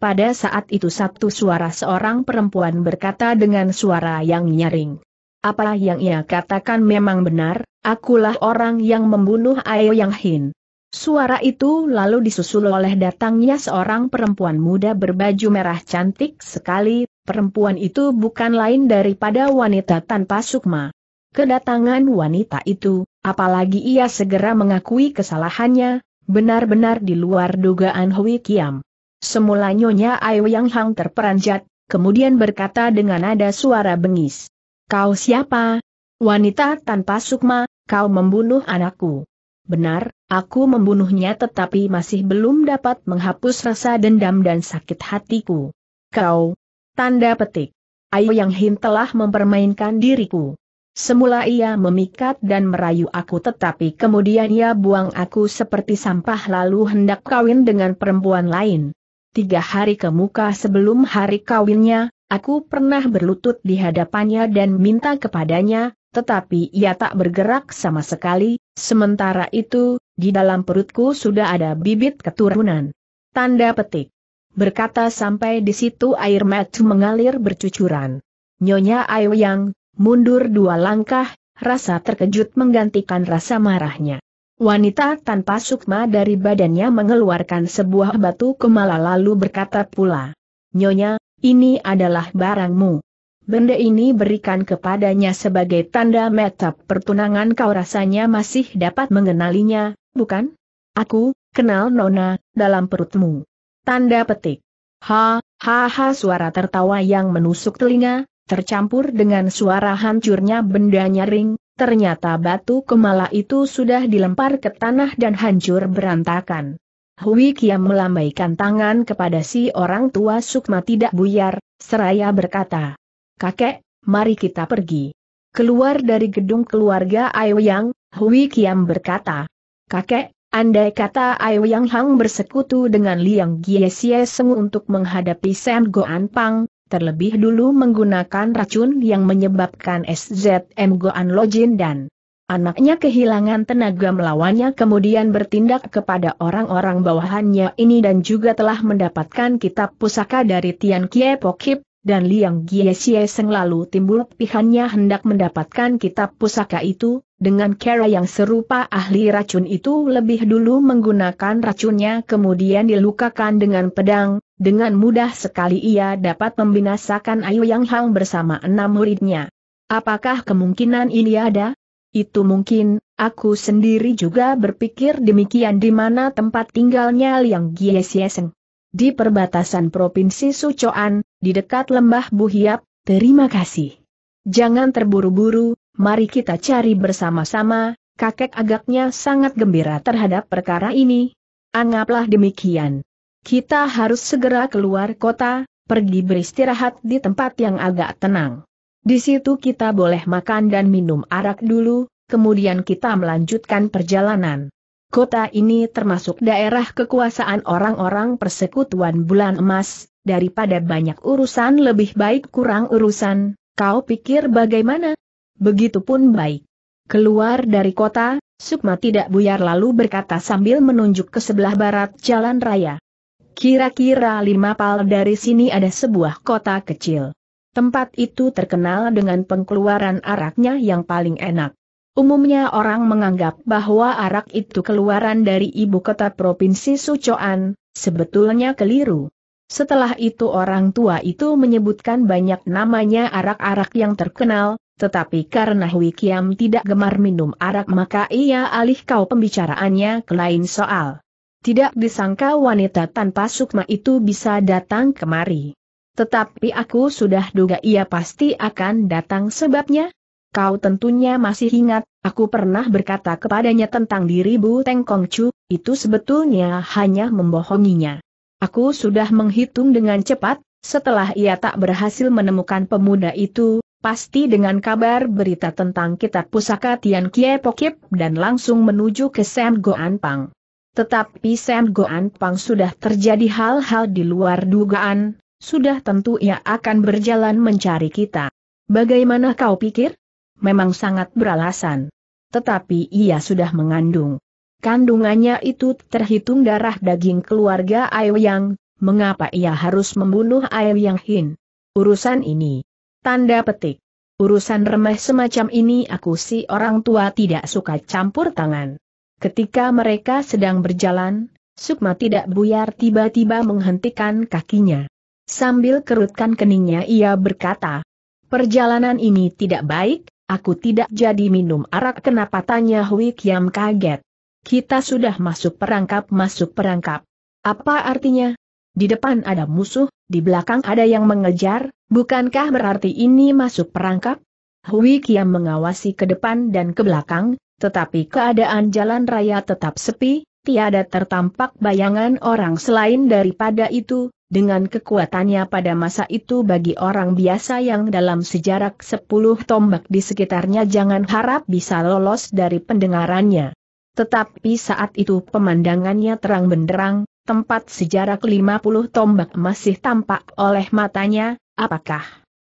Pada saat itu satu suara seorang perempuan berkata dengan suara yang nyaring. Apa yang ia katakan memang benar, akulah orang yang membunuh Ayo Yang Hin. Suara itu lalu disusul oleh datangnya seorang perempuan muda berbaju merah cantik sekali, perempuan itu bukan lain daripada wanita tanpa sukma. Kedatangan wanita itu, apalagi ia segera mengakui kesalahannya, benar-benar di luar dugaan Hui Kiam. Semula Nyonya Ai Yang Hang terperanjat, kemudian berkata dengan nada suara bengis. Kau siapa? Wanita tanpa sukma, kau membunuh anakku. Benar, aku membunuhnya tetapi masih belum dapat menghapus rasa dendam dan sakit hatiku. Kau. Tanda petik. Ayu Yang Hin telah mempermainkan diriku. Semula ia memikat dan merayu aku tetapi kemudian ia buang aku seperti sampah lalu hendak kawin dengan perempuan lain. Tiga hari kemuka sebelum hari kawinnya, aku pernah berlutut di hadapannya dan minta kepadanya, tetapi ia tak bergerak sama sekali, sementara itu, di dalam perutku sudah ada bibit keturunan. Tanda petik. Berkata sampai di situ air mata mengalir bercucuran. Nyonya Ayu Yang, mundur dua langkah, rasa terkejut menggantikan rasa marahnya. Wanita tanpa sukma dari badannya mengeluarkan sebuah batu kemala lalu berkata pula, Nyonya, ini adalah barangmu. Benda ini berikan kepadanya sebagai tanda metap pertunangan kau rasanya masih dapat mengenalinya, bukan? Aku, kenal Nona, dalam perutmu. Tanda petik. Ha, ha ha suara tertawa yang menusuk telinga, tercampur dengan suara hancurnya benda nyaring, ternyata batu kemala itu sudah dilempar ke tanah dan hancur berantakan. Hui Kiam melambaikan tangan kepada si orang tua Sukma tidak buyar, seraya berkata, Kakek, mari kita pergi. Keluar dari gedung keluarga Yang, Hui Kiam berkata, Kakek, andai kata Yang Hang bersekutu dengan Liang Gie untuk menghadapi Sam Goan Pang, terlebih dulu menggunakan racun yang menyebabkan SZM Goan Lojin dan anaknya kehilangan tenaga melawannya kemudian bertindak kepada orang-orang bawahannya ini dan juga telah mendapatkan kitab pusaka dari Tian Kie Pokip, dan Liang Giesie Seng lalu timbul pihannya hendak mendapatkan kitab pusaka itu, dengan cara yang serupa ahli racun itu lebih dulu menggunakan racunnya kemudian dilukakan dengan pedang, dengan mudah sekali ia dapat membinasakan Ayu Yang Hang bersama enam muridnya. Apakah kemungkinan ini ada? Itu mungkin, aku sendiri juga berpikir demikian di mana tempat tinggalnya Liang Giesieseng. Di perbatasan Provinsi Sucoan, di dekat lembah Buhiap, terima kasih. Jangan terburu-buru, mari kita cari bersama-sama, kakek agaknya sangat gembira terhadap perkara ini. Anggaplah demikian. Kita harus segera keluar kota, pergi beristirahat di tempat yang agak tenang. Di situ kita boleh makan dan minum arak dulu, kemudian kita melanjutkan perjalanan. Kota ini termasuk daerah kekuasaan orang-orang persekutuan bulan emas, daripada banyak urusan lebih baik kurang urusan, kau pikir bagaimana? Begitupun baik. Keluar dari kota, Sukma tidak buyar lalu berkata sambil menunjuk ke sebelah barat jalan raya. Kira-kira lima pal dari sini ada sebuah kota kecil. Tempat itu terkenal dengan pengeluaran araknya yang paling enak. Umumnya orang menganggap bahwa arak itu keluaran dari ibu kota provinsi Sucoan, sebetulnya keliru. Setelah itu orang tua itu menyebutkan banyak namanya arak-arak yang terkenal, tetapi karena Hui Kiam tidak gemar minum arak maka ia alih kau pembicaraannya ke lain soal. Tidak disangka wanita tanpa sukma itu bisa datang kemari. Tetapi aku sudah duga ia pasti akan datang sebabnya. Kau tentunya masih ingat, aku pernah berkata kepadanya tentang dirimu, Bu Teng itu sebetulnya hanya membohonginya. Aku sudah menghitung dengan cepat, setelah ia tak berhasil menemukan pemuda itu, pasti dengan kabar berita tentang kitab pusaka Tian Kie Pokip dan langsung menuju ke Sam Goan Pang. Tetapi Sam Goan Pang sudah terjadi hal-hal di luar dugaan, sudah tentu ia akan berjalan mencari kita. Bagaimana kau pikir? Memang sangat beralasan. Tetapi ia sudah mengandung. Kandungannya itu terhitung darah daging keluarga Yang. mengapa ia harus membunuh Yang Hin? Urusan ini. Tanda petik. Urusan remeh semacam ini aku si orang tua tidak suka campur tangan. Ketika mereka sedang berjalan, Sukma tidak buyar tiba-tiba menghentikan kakinya. Sambil kerutkan keningnya ia berkata, Perjalanan ini tidak baik, aku tidak jadi minum arak kenapa tanya Hui Kiam kaget. Kita sudah masuk perangkap masuk perangkap. Apa artinya? Di depan ada musuh, di belakang ada yang mengejar, bukankah berarti ini masuk perangkap? Hui Kiam mengawasi ke depan dan ke belakang, tetapi keadaan jalan raya tetap sepi, tiada tertampak bayangan orang selain daripada itu, dengan kekuatannya pada masa itu bagi orang biasa yang dalam sejarak 10 tombak di sekitarnya jangan harap bisa lolos dari pendengarannya. Tetapi saat itu pemandangannya terang benderang, tempat sejarak 50 tombak masih tampak oleh matanya, apakah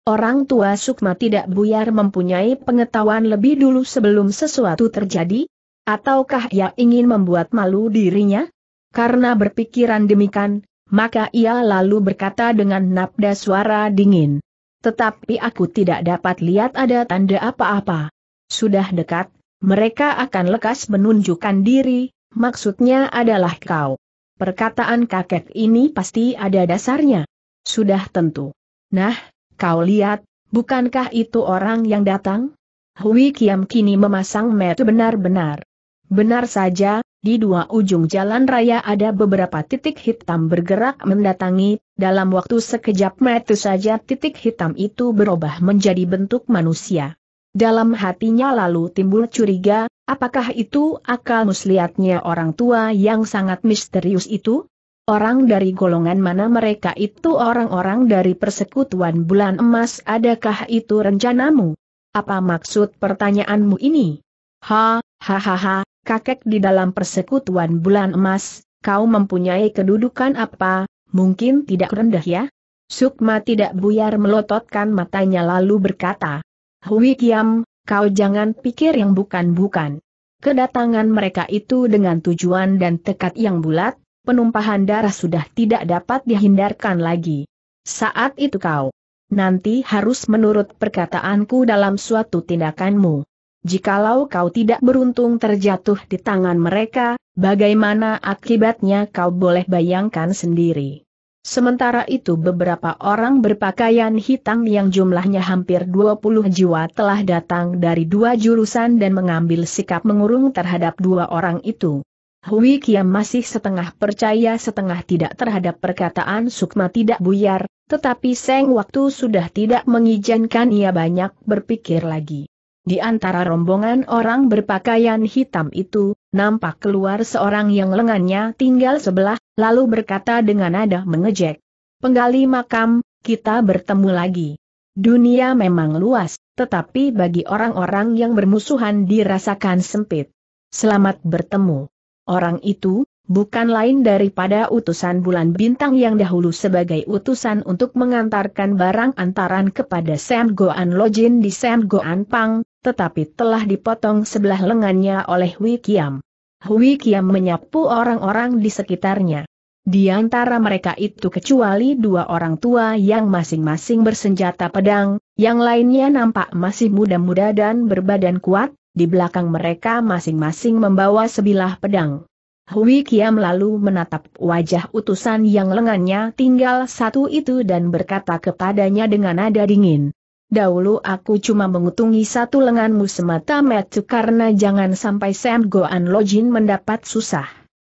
Orang tua Sukma tidak buyar mempunyai pengetahuan lebih dulu sebelum sesuatu terjadi? Ataukah ia ingin membuat malu dirinya? Karena berpikiran demikian, maka ia lalu berkata dengan nabda suara dingin. Tetapi aku tidak dapat lihat ada tanda apa-apa. Sudah dekat, mereka akan lekas menunjukkan diri, maksudnya adalah kau. Perkataan kakek ini pasti ada dasarnya. Sudah tentu. Nah, Kau lihat, bukankah itu orang yang datang? Hui Kiam kini memasang metu benar-benar. Benar saja, di dua ujung jalan raya ada beberapa titik hitam bergerak mendatangi, dalam waktu sekejap metu saja titik hitam itu berubah menjadi bentuk manusia. Dalam hatinya lalu timbul curiga, apakah itu akal muslihatnya orang tua yang sangat misterius itu? Orang dari golongan mana mereka itu orang-orang dari persekutuan bulan emas adakah itu rencanamu? Apa maksud pertanyaanmu ini? Ha, ha ha ha, kakek di dalam persekutuan bulan emas, kau mempunyai kedudukan apa, mungkin tidak rendah ya? Sukma tidak buyar melototkan matanya lalu berkata, Hui Kiam, kau jangan pikir yang bukan-bukan. Kedatangan mereka itu dengan tujuan dan tekad yang bulat, penumpahan darah sudah tidak dapat dihindarkan lagi. Saat itu kau nanti harus menurut perkataanku dalam suatu tindakanmu. Jikalau kau tidak beruntung terjatuh di tangan mereka, bagaimana akibatnya kau boleh bayangkan sendiri. Sementara itu beberapa orang berpakaian hitam yang jumlahnya hampir 20 jiwa telah datang dari dua jurusan dan mengambil sikap mengurung terhadap dua orang itu. Hui Kiam masih setengah percaya setengah tidak terhadap perkataan Sukma tidak buyar, tetapi Seng waktu sudah tidak mengizinkan ia banyak berpikir lagi. Di antara rombongan orang berpakaian hitam itu, nampak keluar seorang yang lengannya tinggal sebelah, lalu berkata dengan nada mengejek. Penggali makam, kita bertemu lagi. Dunia memang luas, tetapi bagi orang-orang yang bermusuhan dirasakan sempit. Selamat bertemu. Orang itu, bukan lain daripada utusan bulan bintang yang dahulu sebagai utusan untuk mengantarkan barang antaran kepada Sam Goan Lojin di Sam Goan Pang, tetapi telah dipotong sebelah lengannya oleh Hui Kiam. Hui Kiam menyapu orang-orang di sekitarnya. Di antara mereka itu kecuali dua orang tua yang masing-masing bersenjata pedang, yang lainnya nampak masih muda-muda dan berbadan kuat, di belakang mereka masing-masing membawa sebilah pedang. Hui Kiam lalu menatap wajah utusan yang lengannya tinggal satu itu dan berkata kepadanya dengan nada dingin. Dahulu aku cuma mengutungi satu lenganmu semata metu karena jangan sampai Sam Goan Lojin mendapat susah.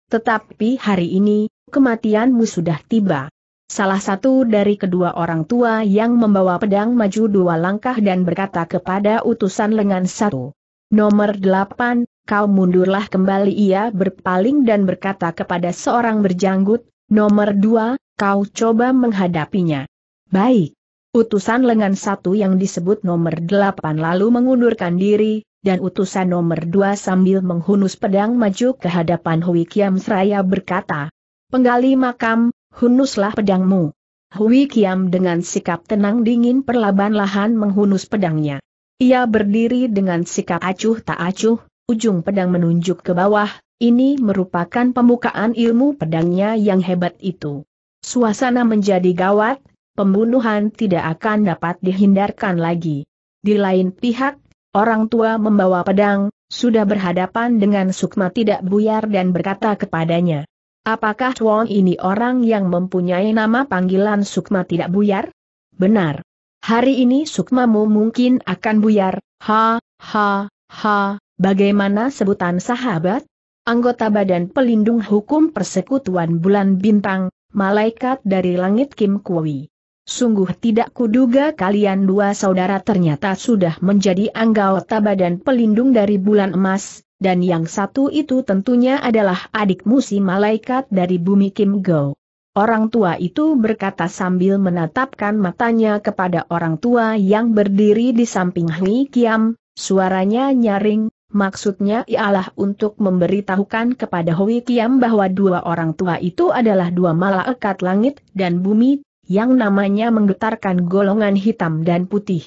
Tetapi hari ini, kematianmu sudah tiba. Salah satu dari kedua orang tua yang membawa pedang maju dua langkah dan berkata kepada utusan lengan satu. Nomor delapan, kau mundurlah kembali ia berpaling dan berkata kepada seorang berjanggut, nomor dua, kau coba menghadapinya. Baik. Utusan lengan satu yang disebut nomor delapan lalu mengundurkan diri, dan utusan nomor dua sambil menghunus pedang maju ke hadapan Hui Kiam Seraya berkata, Penggali makam, hunuslah pedangmu. Hui Kiam dengan sikap tenang dingin perlahan-lahan menghunus pedangnya. Ia berdiri dengan sikap acuh tak acuh, ujung pedang menunjuk ke bawah, ini merupakan pembukaan ilmu pedangnya yang hebat itu. Suasana menjadi gawat, pembunuhan tidak akan dapat dihindarkan lagi. Di lain pihak, orang tua membawa pedang, sudah berhadapan dengan Sukma tidak buyar dan berkata kepadanya. Apakah Chuan ini orang yang mempunyai nama panggilan Sukma tidak buyar? Benar. Hari ini sukmamu mungkin akan buyar, ha, ha, ha, bagaimana sebutan sahabat? Anggota Badan Pelindung Hukum Persekutuan Bulan Bintang, Malaikat dari Langit Kim Kui. Sungguh tidak kuduga kalian dua saudara ternyata sudah menjadi anggota badan pelindung dari bulan emas, dan yang satu itu tentunya adalah adikmu si malaikat dari bumi Kim Go. Orang tua itu berkata sambil menatapkan matanya kepada orang tua yang berdiri di samping Hui Kiam, suaranya nyaring, maksudnya ialah untuk memberitahukan kepada Hui Kiam bahwa dua orang tua itu adalah dua malaikat langit dan bumi, yang namanya menggetarkan golongan hitam dan putih.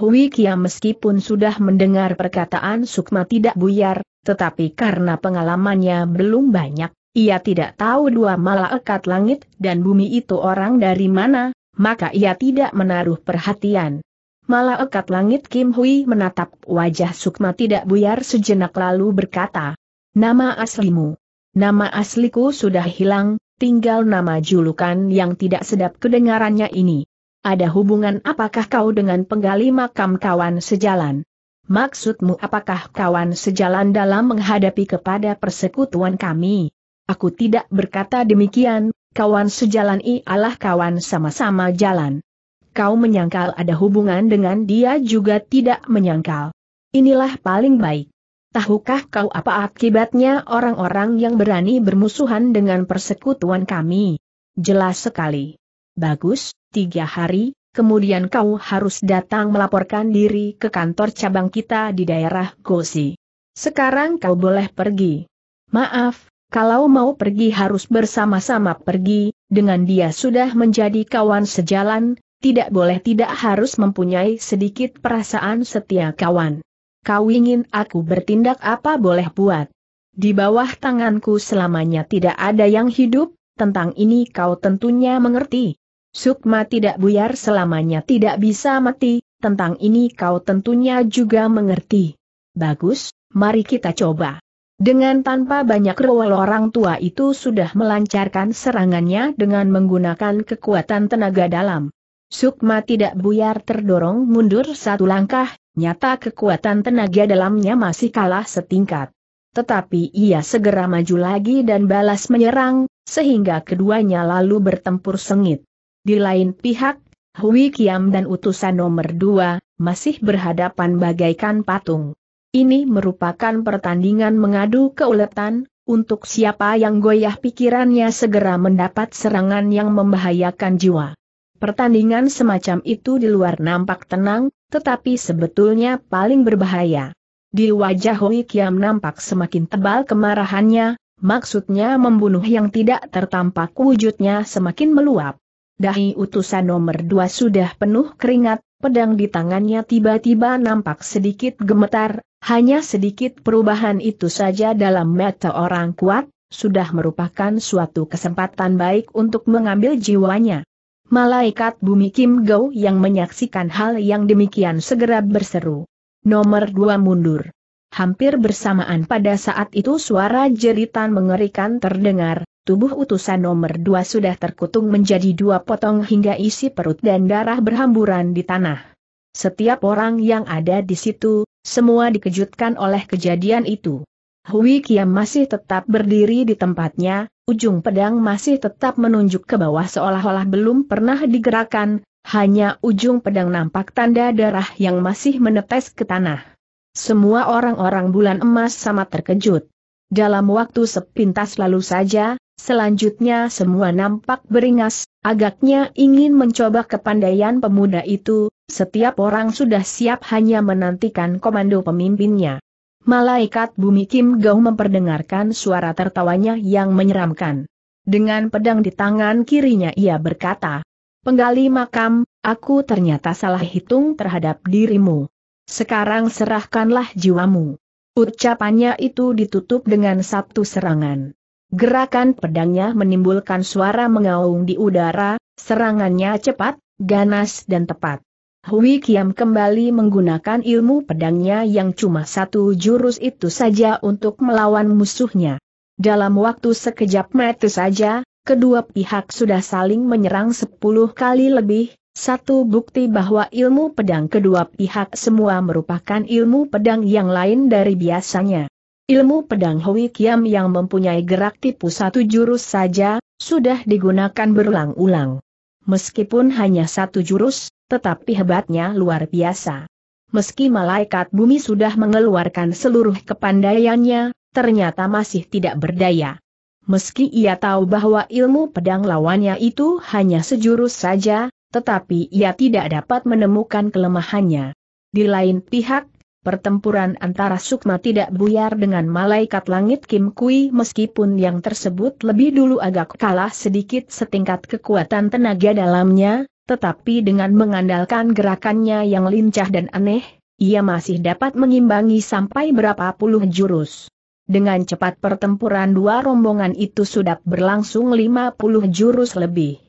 Hui Kiam meskipun sudah mendengar perkataan Sukma tidak buyar, tetapi karena pengalamannya belum banyak, ia tidak tahu dua malaikat langit dan bumi itu orang dari mana, maka ia tidak menaruh perhatian. Malaikat langit Kim Hui menatap wajah Sukma tidak buyar sejenak lalu berkata, Nama aslimu. Nama asliku sudah hilang, tinggal nama julukan yang tidak sedap kedengarannya ini. Ada hubungan apakah kau dengan penggali makam kawan sejalan? Maksudmu apakah kawan sejalan dalam menghadapi kepada persekutuan kami? Aku tidak berkata demikian, kawan sejalan ialah kawan sama-sama jalan. Kau menyangkal ada hubungan dengan dia juga tidak menyangkal. Inilah paling baik. Tahukah kau apa akibatnya orang-orang yang berani bermusuhan dengan persekutuan kami? Jelas sekali. Bagus, tiga hari, kemudian kau harus datang melaporkan diri ke kantor cabang kita di daerah Gosi. Sekarang kau boleh pergi. Maaf, kalau mau pergi harus bersama-sama pergi, dengan dia sudah menjadi kawan sejalan, tidak boleh tidak harus mempunyai sedikit perasaan setia kawan. Kau ingin aku bertindak apa boleh buat. Di bawah tanganku selamanya tidak ada yang hidup, tentang ini kau tentunya mengerti. Sukma tidak buyar selamanya tidak bisa mati, tentang ini kau tentunya juga mengerti. Bagus, mari kita coba. Dengan tanpa banyak rewel orang tua itu sudah melancarkan serangannya dengan menggunakan kekuatan tenaga dalam. Sukma tidak buyar terdorong mundur satu langkah, nyata kekuatan tenaga dalamnya masih kalah setingkat. Tetapi ia segera maju lagi dan balas menyerang, sehingga keduanya lalu bertempur sengit. Di lain pihak, Hui Kiam dan utusan nomor dua, masih berhadapan bagaikan patung. Ini merupakan pertandingan mengadu keuletan, untuk siapa yang goyah pikirannya segera mendapat serangan yang membahayakan jiwa. Pertandingan semacam itu di luar nampak tenang, tetapi sebetulnya paling berbahaya. Di wajah Hui Kiam nampak semakin tebal kemarahannya, maksudnya membunuh yang tidak tertampak wujudnya semakin meluap. Dahi utusan nomor dua sudah penuh keringat, pedang di tangannya tiba-tiba nampak sedikit gemetar, hanya sedikit perubahan itu saja dalam mata orang kuat, sudah merupakan suatu kesempatan baik untuk mengambil jiwanya. Malaikat bumi Kim Go yang menyaksikan hal yang demikian segera berseru. Nomor dua mundur. Hampir bersamaan pada saat itu suara jeritan mengerikan terdengar, tubuh utusan nomor dua sudah terkutung menjadi dua potong hingga isi perut dan darah berhamburan di tanah. Setiap orang yang ada di situ, semua dikejutkan oleh kejadian itu. Hui Kiam masih tetap berdiri di tempatnya, ujung pedang masih tetap menunjuk ke bawah seolah-olah belum pernah digerakkan, hanya ujung pedang nampak tanda darah yang masih menetes ke tanah. Semua orang-orang bulan emas sama terkejut. Dalam waktu sepintas lalu saja, selanjutnya semua nampak beringas, agaknya ingin mencoba kepandaian pemuda itu, setiap orang sudah siap hanya menantikan komando pemimpinnya. Malaikat bumi Kim Gau memperdengarkan suara tertawanya yang menyeramkan. Dengan pedang di tangan kirinya ia berkata, Penggali makam, aku ternyata salah hitung terhadap dirimu. Sekarang serahkanlah jiwamu. Ucapannya itu ditutup dengan satu serangan. Gerakan pedangnya menimbulkan suara mengaung di udara, serangannya cepat, ganas dan tepat. Hui Kiam kembali menggunakan ilmu pedangnya yang cuma satu jurus itu saja untuk melawan musuhnya. Dalam waktu sekejap mata saja, kedua pihak sudah saling menyerang sepuluh kali lebih, satu bukti bahwa ilmu pedang kedua pihak semua merupakan ilmu pedang yang lain dari biasanya. Ilmu pedang Hui Kiam yang mempunyai gerak tipu satu jurus saja, sudah digunakan berulang-ulang. Meskipun hanya satu jurus, tetapi hebatnya luar biasa. Meski malaikat bumi sudah mengeluarkan seluruh kepandaiannya, ternyata masih tidak berdaya. Meski ia tahu bahwa ilmu pedang lawannya itu hanya sejurus saja, tetapi ia tidak dapat menemukan kelemahannya. Di lain pihak, pertempuran antara Sukma tidak buyar dengan malaikat langit Kim Kui meskipun yang tersebut lebih dulu agak kalah sedikit setingkat kekuatan tenaga dalamnya, tetapi dengan mengandalkan gerakannya yang lincah dan aneh, ia masih dapat mengimbangi sampai berapa puluh jurus. Dengan cepat pertempuran dua rombongan itu sudah berlangsung lima puluh jurus lebih.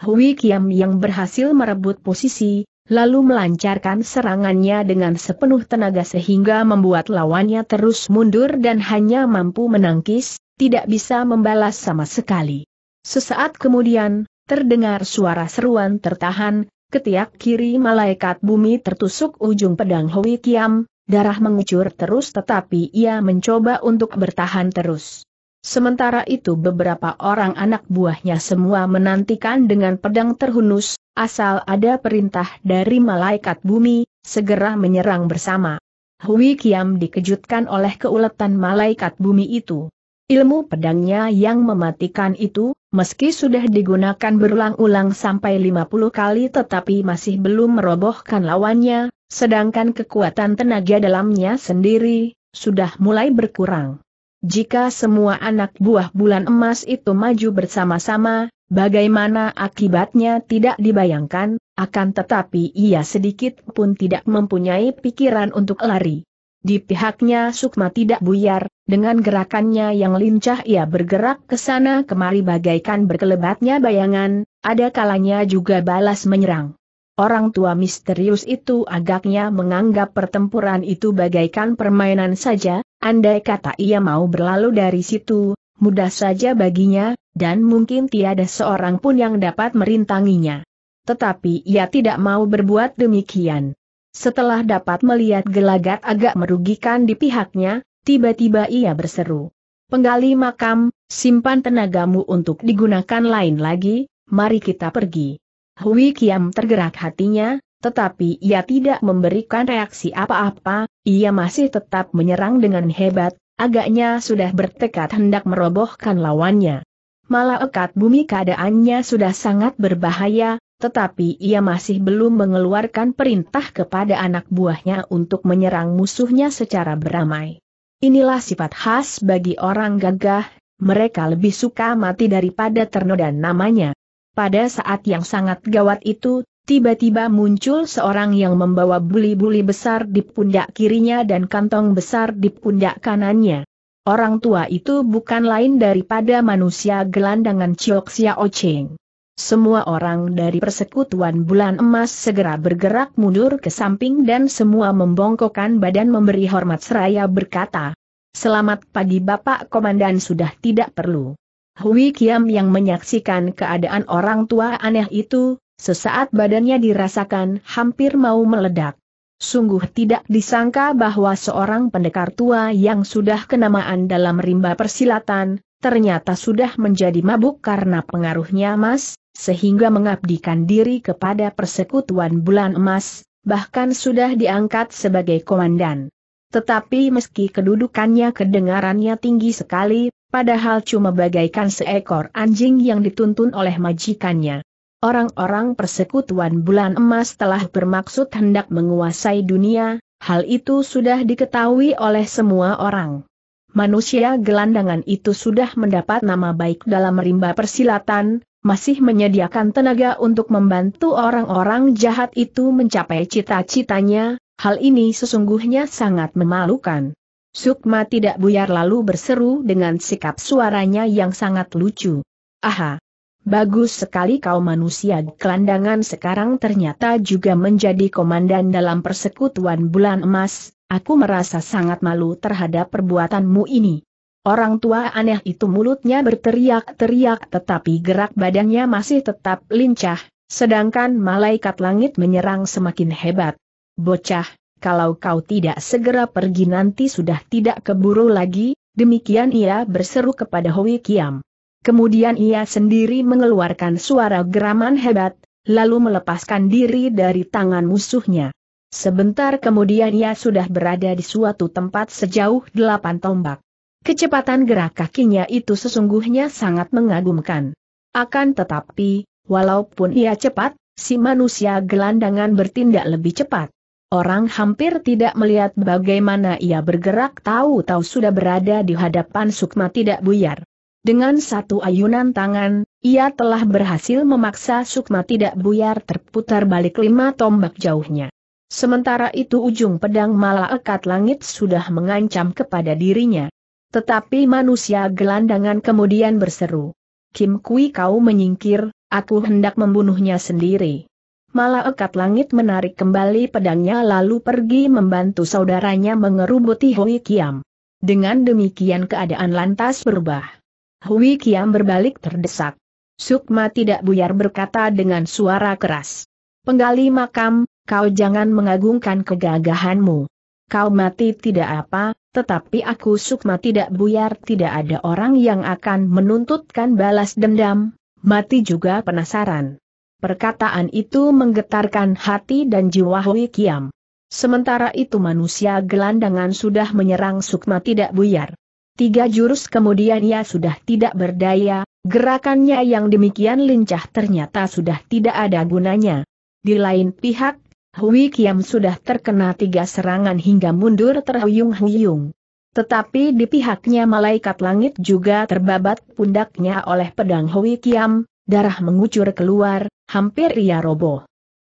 Hui Kiam yang berhasil merebut posisi, lalu melancarkan serangannya dengan sepenuh tenaga sehingga membuat lawannya terus mundur dan hanya mampu menangkis, tidak bisa membalas sama sekali. Sesaat kemudian, terdengar suara seruan tertahan, ketiak kiri malaikat bumi tertusuk ujung pedang Hui Kiam, darah mengucur terus tetapi ia mencoba untuk bertahan terus. Sementara itu beberapa orang anak buahnya semua menantikan dengan pedang terhunus, asal ada perintah dari malaikat bumi, segera menyerang bersama. Hui Kiam dikejutkan oleh keuletan malaikat bumi itu. Ilmu pedangnya yang mematikan itu, meski sudah digunakan berulang-ulang sampai 50 kali tetapi masih belum merobohkan lawannya, sedangkan kekuatan tenaga dalamnya sendiri, sudah mulai berkurang. Jika semua anak buah bulan emas itu maju bersama-sama, bagaimana akibatnya tidak dibayangkan, akan tetapi ia sedikit pun tidak mempunyai pikiran untuk lari. Di pihaknya Sukma tidak buyar, dengan gerakannya yang lincah ia bergerak ke sana kemari bagaikan berkelebatnya bayangan, ada kalanya juga balas menyerang. Orang tua misterius itu agaknya menganggap pertempuran itu bagaikan permainan saja, Andai kata ia mau berlalu dari situ, mudah saja baginya, dan mungkin tiada seorang pun yang dapat merintanginya. Tetapi ia tidak mau berbuat demikian. Setelah dapat melihat gelagat agak merugikan di pihaknya, tiba-tiba ia berseru. Penggali makam, simpan tenagamu untuk digunakan lain lagi, mari kita pergi. Hui Kiam tergerak hatinya, tetapi ia tidak memberikan reaksi apa-apa, ia masih tetap menyerang dengan hebat, agaknya sudah bertekad hendak merobohkan lawannya. Malah ekat bumi keadaannya sudah sangat berbahaya, tetapi ia masih belum mengeluarkan perintah kepada anak buahnya untuk menyerang musuhnya secara beramai. Inilah sifat khas bagi orang gagah, mereka lebih suka mati daripada ternoda namanya. Pada saat yang sangat gawat itu, Tiba-tiba muncul seorang yang membawa buli-buli besar di pundak kirinya dan kantong besar di pundak kanannya. Orang tua itu bukan lain daripada manusia gelandangan Chiok Xiao Cheng. Semua orang dari persekutuan bulan emas segera bergerak mundur ke samping dan semua membongkokkan badan memberi hormat seraya berkata, Selamat pagi Bapak Komandan sudah tidak perlu. Hui Kiam yang menyaksikan keadaan orang tua aneh itu, Sesaat badannya dirasakan hampir mau meledak. Sungguh tidak disangka bahwa seorang pendekar tua yang sudah kenamaan dalam rimba persilatan, ternyata sudah menjadi mabuk karena pengaruhnya emas, sehingga mengabdikan diri kepada persekutuan bulan emas, bahkan sudah diangkat sebagai komandan. Tetapi meski kedudukannya kedengarannya tinggi sekali, padahal cuma bagaikan seekor anjing yang dituntun oleh majikannya. Orang-orang persekutuan bulan emas telah bermaksud hendak menguasai dunia, hal itu sudah diketahui oleh semua orang. Manusia gelandangan itu sudah mendapat nama baik dalam rimba persilatan, masih menyediakan tenaga untuk membantu orang-orang jahat itu mencapai cita-citanya, hal ini sesungguhnya sangat memalukan. Sukma tidak buyar lalu berseru dengan sikap suaranya yang sangat lucu. Aha! Bagus sekali kau manusia kelandangan sekarang ternyata juga menjadi komandan dalam persekutuan bulan emas, aku merasa sangat malu terhadap perbuatanmu ini. Orang tua aneh itu mulutnya berteriak-teriak tetapi gerak badannya masih tetap lincah, sedangkan malaikat langit menyerang semakin hebat. Bocah, kalau kau tidak segera pergi nanti sudah tidak keburu lagi, demikian ia berseru kepada Hoi Kiam. Kemudian ia sendiri mengeluarkan suara geraman hebat, lalu melepaskan diri dari tangan musuhnya. Sebentar kemudian ia sudah berada di suatu tempat sejauh delapan tombak. Kecepatan gerak kakinya itu sesungguhnya sangat mengagumkan. Akan tetapi, walaupun ia cepat, si manusia gelandangan bertindak lebih cepat. Orang hampir tidak melihat bagaimana ia bergerak tahu-tahu sudah berada di hadapan Sukma tidak buyar. Dengan satu ayunan tangan, ia telah berhasil memaksa Sukma tidak buyar terputar balik lima tombak jauhnya. Sementara itu ujung pedang malaikat langit sudah mengancam kepada dirinya. Tetapi manusia gelandangan kemudian berseru. Kim Kui kau menyingkir, aku hendak membunuhnya sendiri. Malaikat langit menarik kembali pedangnya lalu pergi membantu saudaranya mengerubuti Hui Kiam. Dengan demikian keadaan lantas berubah. Hui Kiam berbalik terdesak. Sukma tidak buyar berkata dengan suara keras. Penggali makam, kau jangan mengagungkan kegagahanmu. Kau mati tidak apa, tetapi aku Sukma tidak buyar tidak ada orang yang akan menuntutkan balas dendam, mati juga penasaran. Perkataan itu menggetarkan hati dan jiwa Hui Kiam. Sementara itu manusia gelandangan sudah menyerang Sukma tidak buyar. Tiga jurus kemudian ia sudah tidak berdaya, gerakannya yang demikian lincah ternyata sudah tidak ada gunanya. Di lain pihak, Hui Kiam sudah terkena tiga serangan hingga mundur terhuyung-huyung. Tetapi di pihaknya malaikat langit juga terbabat pundaknya oleh pedang Hui Kiam, darah mengucur keluar, hampir ia roboh.